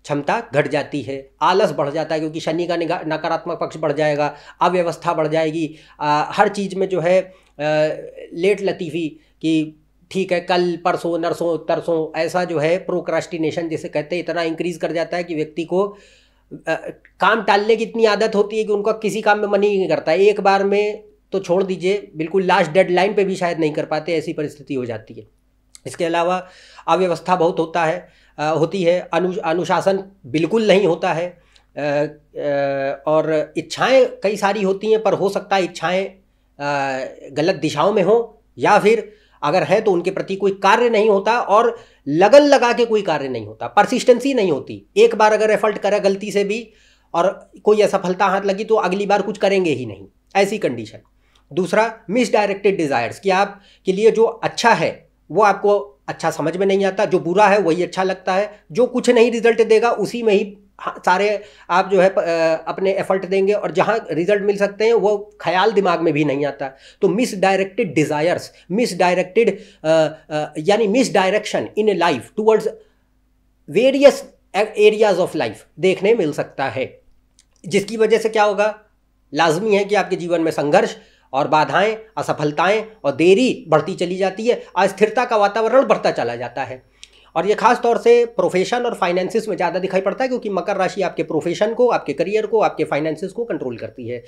क्षमता घट जाती है आलस बढ़ जाता है क्योंकि शनि का नकारात्मक पक्ष बढ़ जाएगा अव्यवस्था बढ़ जाएगी आ, हर चीज़ में जो है आ, लेट लतीफ़ी कि ठीक है कल परसों नरसों तरसों ऐसा जो है प्रोक्रास्टिनेशन जिसे कहते हैं इतना इंक्रीज कर जाता है कि व्यक्ति को आ, काम टालने की इतनी आदत होती है कि उनका किसी काम में मन ही नहीं करता है एक बार में तो छोड़ दीजिए बिल्कुल लास्ट डेडलाइन पे भी शायद नहीं कर पाते ऐसी परिस्थिति हो जाती है इसके अलावा अव्यवस्था बहुत होता है होती है अनु अनुशासन बिल्कुल नहीं होता है और इच्छाएं कई सारी होती हैं पर हो सकता है इच्छाएं गलत दिशाओं में हों या फिर अगर है तो उनके प्रति कोई कार्य नहीं होता और लगन लगा के कोई कार्य नहीं होता परसिस्टेंसी नहीं होती एक बार अगर एफर्ट करें गलती से भी और कोई असफलता हाथ लगी तो अगली बार कुछ करेंगे ही नहीं ऐसी कंडीशन दूसरा मिसडायरेक्टेड डिज़ायर्स कि आप के लिए जो अच्छा है वो आपको अच्छा समझ में नहीं आता जो बुरा है वही अच्छा लगता है जो कुछ नहीं रिजल्ट देगा उसी में ही हाँ, सारे आप जो है अपने एफर्ट देंगे और जहाँ रिजल्ट मिल सकते हैं वो ख्याल दिमाग में भी नहीं आता तो misdirected desires misdirected यानी misdirection in life towards various areas of life देखने मिल सकता है जिसकी वजह से क्या होगा लाजमी है कि आपके जीवन में संघर्ष और बाधाएं असफलताएं और देरी बढ़ती चली जाती है अस्थिरता का वातावरण बढ़ता चला जाता है और ये खास तौर से प्रोफेशन और फाइनेंसिस में ज़्यादा दिखाई पड़ता है क्योंकि मकर राशि आपके प्रोफेशन को आपके करियर को आपके फाइनेंसिस को कंट्रोल करती है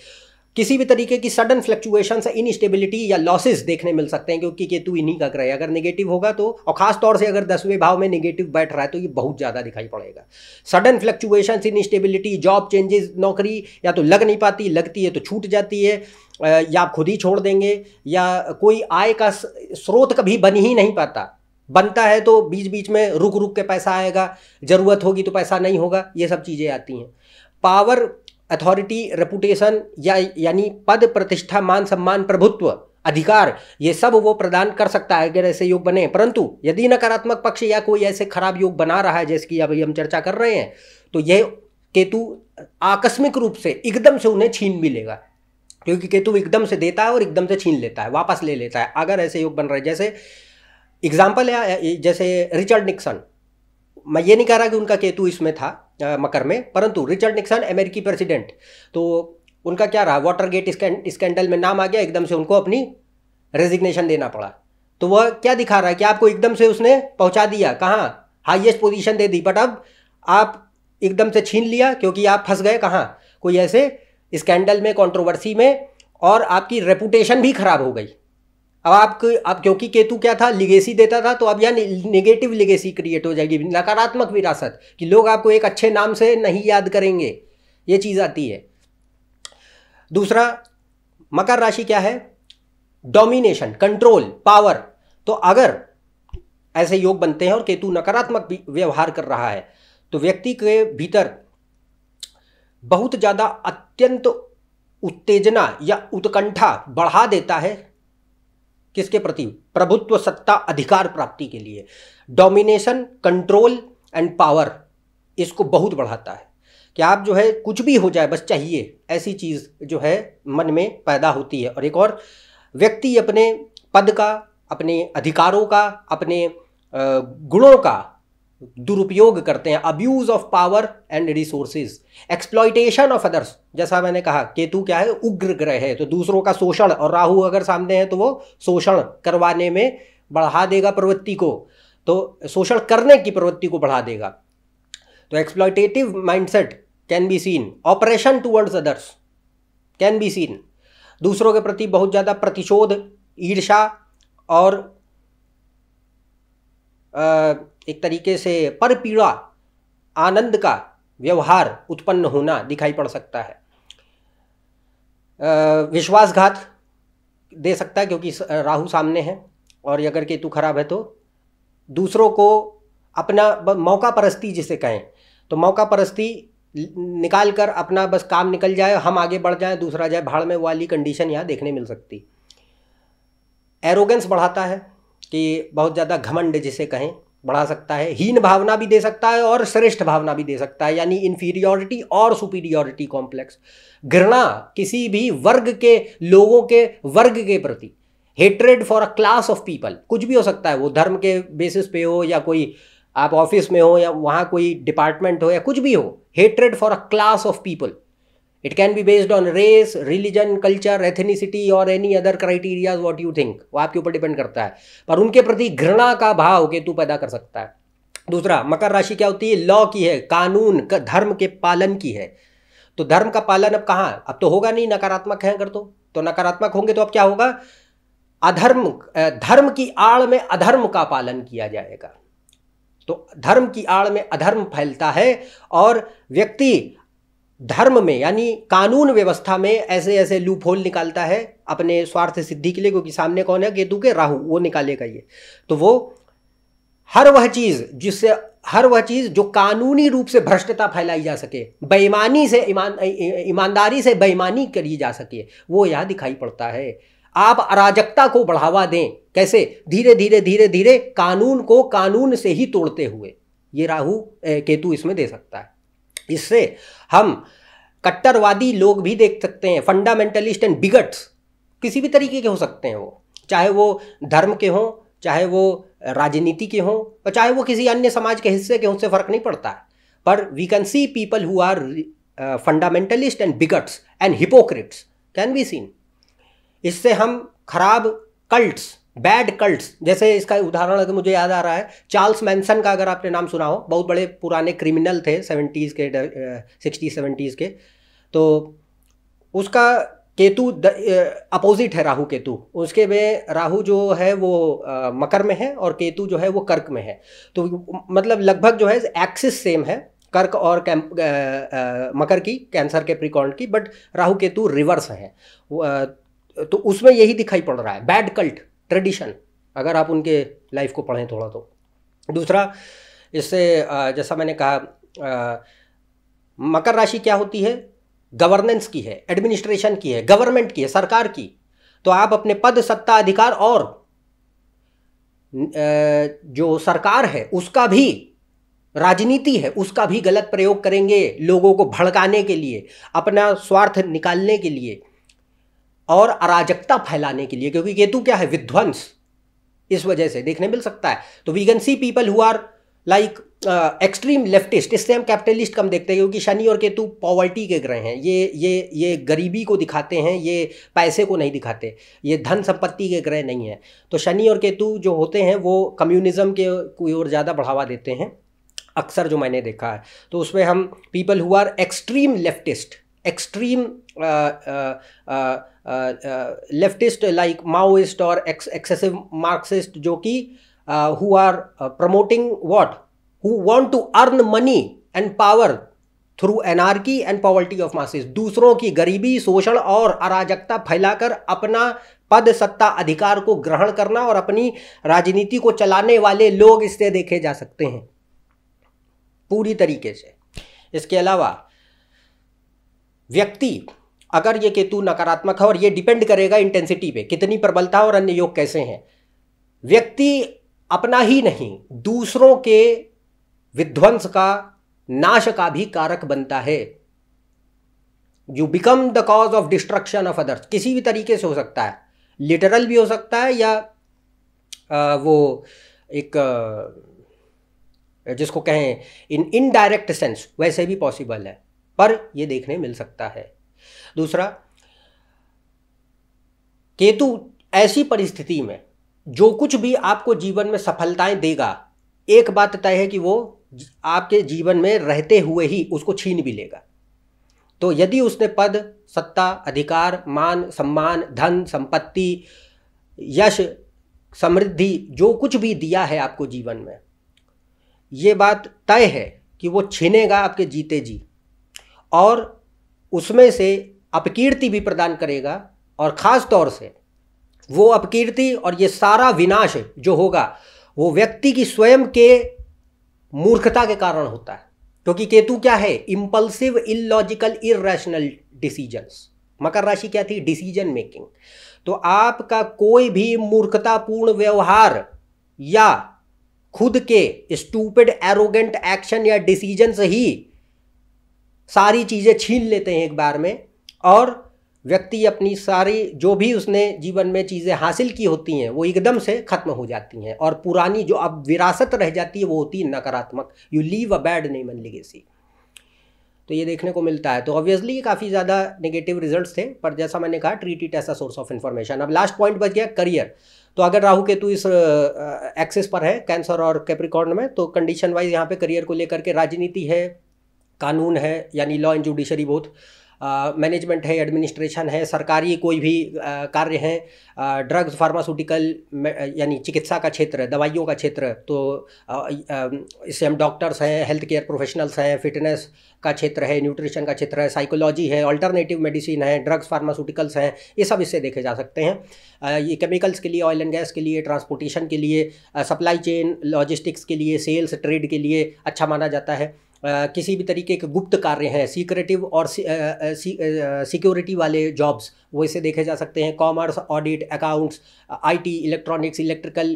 किसी भी तरीके की सडन फ्लक्चुएशन से इनस्टेबिलिटी या लॉसेस देखने मिल सकते हैं क्योंकि केतु इन्हीं का ग्रह अगर नेगेटिव होगा तो और खासतौर से अगर दसवें भाव में नेगेटिव बैठ रहा है तो ये बहुत ज़्यादा दिखाई पड़ेगा sudden fluctuation instability job changes नौकरी या तो लग नहीं पाती लगती है तो छूट जाती है या आप खुद ही छोड़ देंगे या कोई आय का स्रोत कभी बन ही नहीं पाता बनता है तो बीच बीच में रुक रुक के पैसा आएगा ज़रूरत होगी तो पैसा नहीं होगा ये सब चीज़ें आती हैं पावर अथॉरिटी रेपुटेशन या यानी पद प्रतिष्ठा मान सम्मान प्रभुत्व अधिकार ये सब वो प्रदान कर सकता है अगर ऐसे योग बने परंतु यदि नकारात्मक पक्ष या कोई ऐसे खराब योग बना रहा है जैसे कि अभी हम चर्चा कर रहे हैं तो यह केतु आकस्मिक रूप से एकदम से उन्हें छीन भी लेगा क्योंकि केतु एकदम से देता है और एकदम से छीन लेता है वापस ले लेता है अगर ऐसे योग बन रहे जैसे एग्जाम्पल है जैसे रिचर्ड निक्सन मैं ये नहीं कह रहा कि उनका केतु इसमें था मकर में परंतु रिचर्ड निक्सन अमेरिकी प्रेसिडेंट तो उनका क्या रहा वाटर गेट स्कैंडल में नाम आ गया एकदम से उनको अपनी रेजिग्नेशन देना पड़ा तो वह क्या दिखा रहा है कि आपको एकदम से उसने पहुंचा दिया कहाँ हाईएस्ट पोजीशन दे दी बट अब आप एकदम से छीन लिया क्योंकि आप फंस गए कहाँ कोई ऐसे स्कैंडल में कंट्रोवर्सी में और आपकी रेपुटेशन भी खराब हो गई अब आप अब क्योंकि केतु क्या था लिगेसी देता था तो अब यह नेगेटिव लिगेसी क्रिएट हो जाएगी नकारात्मक विरासत कि लोग आपको एक अच्छे नाम से नहीं याद करेंगे ये चीज़ आती है दूसरा मकर राशि क्या है डोमिनेशन कंट्रोल पावर तो अगर ऐसे योग बनते हैं और केतु नकारात्मक व्यवहार कर रहा है तो व्यक्ति के भीतर बहुत ज़्यादा अत्यंत उत्तेजना या उत्कंठा बढ़ा देता है किसके प्रति प्रभुत्व सत्ता अधिकार प्राप्ति के लिए डोमिनेशन कंट्रोल एंड पावर इसको बहुत बढ़ाता है कि आप जो है कुछ भी हो जाए बस चाहिए ऐसी चीज़ जो है मन में पैदा होती है और एक और व्यक्ति अपने पद का अपने अधिकारों का अपने गुणों का दुरुपयोग करते हैं abuse of power and resources exploitation of others जैसा मैंने कहा केतु क्या है उग्र ग्रह है तो दूसरों का शोषण और राहु अगर सामने है तो वो शोषण करवाने में बढ़ा देगा प्रवृत्ति को तो शोषण करने की प्रवृत्ति को बढ़ा देगा तो exploitative mindset can be seen operation towards others can be seen दूसरों के प्रति बहुत ज़्यादा प्रतिशोध ईर्षा और आ, एक तरीके से पर पीड़ा आनंद का व्यवहार उत्पन्न होना दिखाई पड़ सकता है विश्वासघात दे सकता है क्योंकि राहु सामने है और अगर केतु खराब है तो दूसरों को अपना मौका परस्ती जिसे कहें तो मौका परस्ती निकाल कर अपना बस काम निकल जाए हम आगे बढ़ जाए दूसरा जाए भाड़ में वाली कंडीशन यहाँ देखने मिल सकती एरोगेंस बढ़ाता है कि बहुत ज़्यादा घमंड जिसे कहें बढ़ा सकता है हीन भावना भी दे सकता है और श्रेष्ठ भावना भी दे सकता है यानी इन्फीरियोरिटी और सुपीरियोरिटी कॉम्प्लेक्स घृणा किसी भी वर्ग के लोगों के वर्ग के प्रति hatred for a class of people कुछ भी हो सकता है वो धर्म के बेसिस पे हो या कोई आप ऑफिस में हो या वहाँ कोई डिपार्टमेंट हो या कुछ भी हो hatred for a class of people it can be based on race religion culture ethnicity और any other criterias what you think वो आपके ऊपर डिपेंड करता है पर उनके प्रति घृणा का भाव केतु पैदा कर सकता है दूसरा मकर राशि क्या होती है लॉ की है कानून का धर्म के पालन की है तो धर्म का पालन अब कहाँ अब तो होगा नहीं नकारात्मक है अगर तो तो नकारात्मक होंगे तो अब क्या होगा अधर्म धर्म की आड़ में अधर्म का पालन किया जाएगा तो धर्म की आड़ में अधर्म फैलता है और व्यक्ति धर्म में यानी कानून व्यवस्था में ऐसे ऐसे लूप होल निकालता है अपने स्वार्थ सिद्धि के लिए क्योंकि सामने कौन है केतु के राहु वो निकालेगा ये तो वो हर वह चीज़ जिससे हर वह चीज़ जो कानूनी रूप से भ्रष्टता फैलाई जा सके बेईमानी से ईमान ईमानदारी से बेईमानी करी जा सके वो यहाँ दिखाई पड़ता है आप अराजकता को बढ़ावा दें कैसे धीरे धीरे धीरे धीरे कानून को कानून से ही तोड़ते हुए ये राहु केतु इसमें दे सकता है इससे हम कट्टरवादी लोग भी देख सकते हैं फंडामेंटलिस्ट एंड बिगट्स किसी भी तरीके के हो सकते हैं वो चाहे वो धर्म के हों चाहे वो राजनीति के हों और चाहे वो किसी अन्य समाज के हिस्से के हों उससे फ़र्क नहीं पड़ता है पर we can see people who are fundamentalist and bigots and hypocrites can be seen इससे हम खराब कल्ट्स बैड कल्ट्स जैसे इसका उदाहरण अगर मुझे याद आ रहा है चार्ल्स मैंसन का अगर आपने नाम सुना हो बहुत बड़े पुराने क्रिमिनल थे सेवेंटीज़ के सिक्सटीज सेवेंटीज़ के तो उसका केतु अपोजिट है राहु केतु उसके में राहु जो है वो आ, मकर में है और केतु जो है वो कर्क में है तो मतलब लगभग जो है एक्सिस सेम है कर्क और कैंप मकर की कैंसर के प्रिकॉन्ट की बट राहु केतु रिवर्स हैं तो उसमें यही दिखाई पड़ रहा है बैड कल्ट ट्रेडिशन अगर आप उनके लाइफ को पढ़ें थोड़ा तो दूसरा इससे जैसा मैंने कहा मकर राशि क्या होती है गवर्नेंस की है एडमिनिस्ट्रेशन की है गवर्नमेंट की है सरकार की तो आप अपने पद सत्ता अधिकार और जो सरकार है उसका भी राजनीति है उसका भी गलत प्रयोग करेंगे लोगों को भड़काने के लिए अपना स्वार्थ निकालने के लिए और अराजकता फैलाने के लिए क्योंकि केतु क्या है विध्वंस इस वजह से देखने मिल सकता है तो we can see people who are like extreme leftist इससे हम कैपिटलिस्ट कम देखते हैं क्योंकि शनि और केतु पॉवर्टी के ग्रह हैं ये ये ये गरीबी को दिखाते हैं ये पैसे को नहीं दिखाते ये धन संपत्ति के ग्रह नहीं हैं तो शनि और केतु जो होते हैं वो कम्युनिज्म के कोई और ज़्यादा बढ़ावा देते हैं अक्सर जो मैंने देखा है तो उसमें हम people who are extreme leftist extreme leftist like Maoist और एक्सेसिव मार्क्सिस्ट जो कि who are promoting what who want to earn money and power through anarchy and poverty of masses दूसरों की गरीबी शोषण और अराजकता फैलाकर अपना पद सत्ता अधिकार को ग्रहण करना और अपनी राजनीति को चलाने वाले लोग इससे देखे जा सकते हैं पूरी तरीके से इसके अलावा व्यक्ति अगर ये केतु नकारात्मक है और ये डिपेंड करेगा इंटेंसिटी पे कितनी प्रबलता और अन्य योग कैसे हैं व्यक्ति अपना ही नहीं दूसरों के विध्वंस का नाश का भी कारक बनता है you become the cause of destruction of others किसी भी तरीके से हो सकता है लिटरल भी हो सकता है या आ, वो एक जिसको कहें इन इनडायरेक्ट सेंस वैसे भी पॉसिबल है पर यह देखने मिल सकता है दूसरा केतु ऐसी परिस्थिति में जो कुछ भी आपको जीवन में सफलताएं देगा एक बात तय है कि वो आपके जीवन में रहते हुए ही उसको छीन भी लेगा तो यदि उसने पद सत्ता अधिकार मान सम्मान धन संपत्ति यश समृद्धि जो कुछ भी दिया है आपको जीवन में ये बात तय है कि वो छीनेगा आपके जीते जी और उसमें से अपकीर्ति भी प्रदान करेगा और ख़ास तौर से वो अपकीर्ति और ये सारा विनाश जो होगा वो व्यक्ति की स्वयं के मूर्खता के कारण होता है क्योंकि केतु क्या है इम्पल्सिव इलॉजिकल इेशनल डिसीजंस मकर राशि क्या थी डिसीजन मेकिंग तो आपका कोई भी मूर्खतापूर्ण व्यवहार या खुद के स्टूपिड एरोगेंट एक्शन या डिसीजन से ही सारी चीज़ें छीन लेते हैं एक बार में और व्यक्ति अपनी सारी जो भी उसने जीवन में चीज़ें हासिल की होती हैं वो एकदम से ख़त्म हो जाती हैं और पुरानी जो अब विरासत रह जाती है वो होती है नकारात्मक you leave a bad name and legacy तो ये देखने को मिलता है तो ऑब्वियसली काफ़ी ज़्यादा नेगेटिव रिजल्ट्स थे पर जैसा मैंने कहा treat it as source of information अब लास्ट पॉइंट बच गया करियर तो अगर राहु केतु इस एक्सेस पर है कैंसर और कैप्रिकॉर्न में तो कंडीशन वाइज यहाँ पे करियर को लेकर के राजनीति है कानून है यानी law and judiciary both management है एडमिनिस्ट्रेशन है सरकारी कोई भी कार्य हैं ड्रग्स फार्मास्यूटिकल यानी चिकित्सा का क्षेत्र दवाइयों का क्षेत्र तो इससे हम डॉक्टर्स हैं हेल्थ केयर प्रोफेशनल्स हैं फिटनेस का क्षेत्र है न्यूट्रिशन का क्षेत्र है साइकोलॉजी है ऑल्टरनेटिव मेडिसिन है ड्रग्स फार्मास्यूटिकल्स हैं ये सब इससे देखे जा सकते हैं ये केमिकल्स के लिए ऑयल एंड गैस के लिए ट्रांसपोर्टेशन के लिए सप्लाई चेन लॉजिस्टिक्स के लिए सेल्स ट्रेड के लिए अच्छा माना जाता है किसी भी तरीके के गुप्त कार्य हैं सीक्रेटिव और सिक्योरिटी वाले जॉब्स वो इसे देखे जा सकते हैं commerce audit accounts IT electronics electrical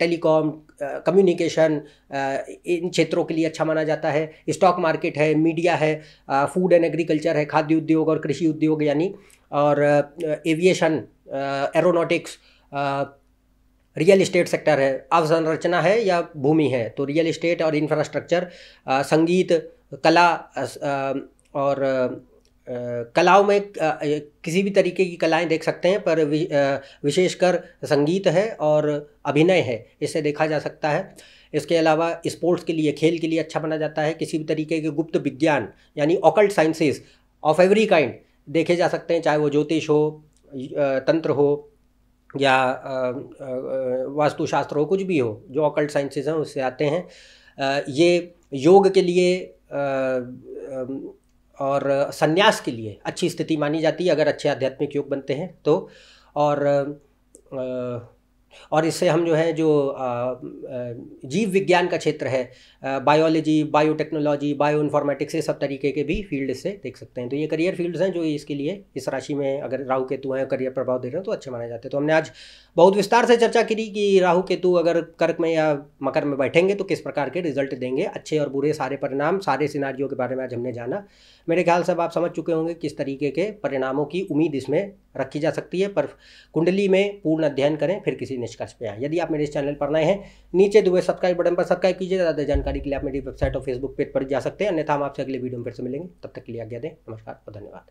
telecom communication इन क्षेत्रों के लिए अच्छा माना जाता है स्टॉक मार्केट है मीडिया है फूड एंड एग्रीकल्चर है खाद्य उद्योग और कृषि उद्योग यानी और aviation aeronautics real estate sector है अवसंरचना है या भूमि है तो रियल इस्टेट और इंफ्रास्ट्रक्चर संगीत कला और कलाओं में किसी भी तरीके की कलाएं देख सकते हैं पर विशेषकर संगीत है और अभिनय है इसे देखा जा सकता है इसके अलावा स्पोर्ट्स के लिए खेल के लिए अच्छा माना जाता है किसी भी तरीके के गुप्त विज्ञान यानी occult sciences of every kind देखे जा सकते हैं चाहे वो ज्योतिष हो तंत्र हो या वास्तुशास्त्र हो कुछ भी हो जो अकल्ट साइंसेज हैं उससे आते हैं ये योग के लिए और संन्यास के लिए अच्छी स्थिति मानी जाती है अगर अच्छे आध्यात्मिक योग बनते हैं तो और और इससे हम जो है जो जीव विज्ञान का क्षेत्र है बायोलॉजी बायोटेक्नोलॉजी बायो इन्फॉर्मेटिक्स ये सब तरीके के भी फील्ड से देख सकते हैं तो ये करियर फील्ड्स हैं जो इसके लिए इस राशि में अगर राहु केतु हैं करियर प्रभाव दे रहे हैं तो अच्छे माने जाते हैं तो हमने आज बहुत विस्तार से चर्चा करी कि राहु केतु अगर कर्क में या मकर में बैठेंगे तो किस प्रकार के रिजल्ट देंगे अच्छे और बुरे सारे परिणाम सारे सिनारियों के बारे में आज हमने जाना मेरे ख्याल से अब आप समझ चुके होंगे किस तरीके के परिणामों की उम्मीद इसमें रखी जा सकती है पर कुंडली में पूर्ण अध्ययन करें फिर किसी निष्कर्ष पे आए यदि आप मेरे इस चैनल पर नए हैं नीचे दुए सब्सक्राइब बटन पर सब्सक्राइब कीजिए ज़्यादा जानकारी के लिए आप मेरी वेबसाइट और फेसबुक पेज पर जा सकते हैं अन्यथा हम आपसे अगले वीडियो में फिर से मिलेंगे तब तक के लिए आज्ञा दें नमस्कार और धन्यवाद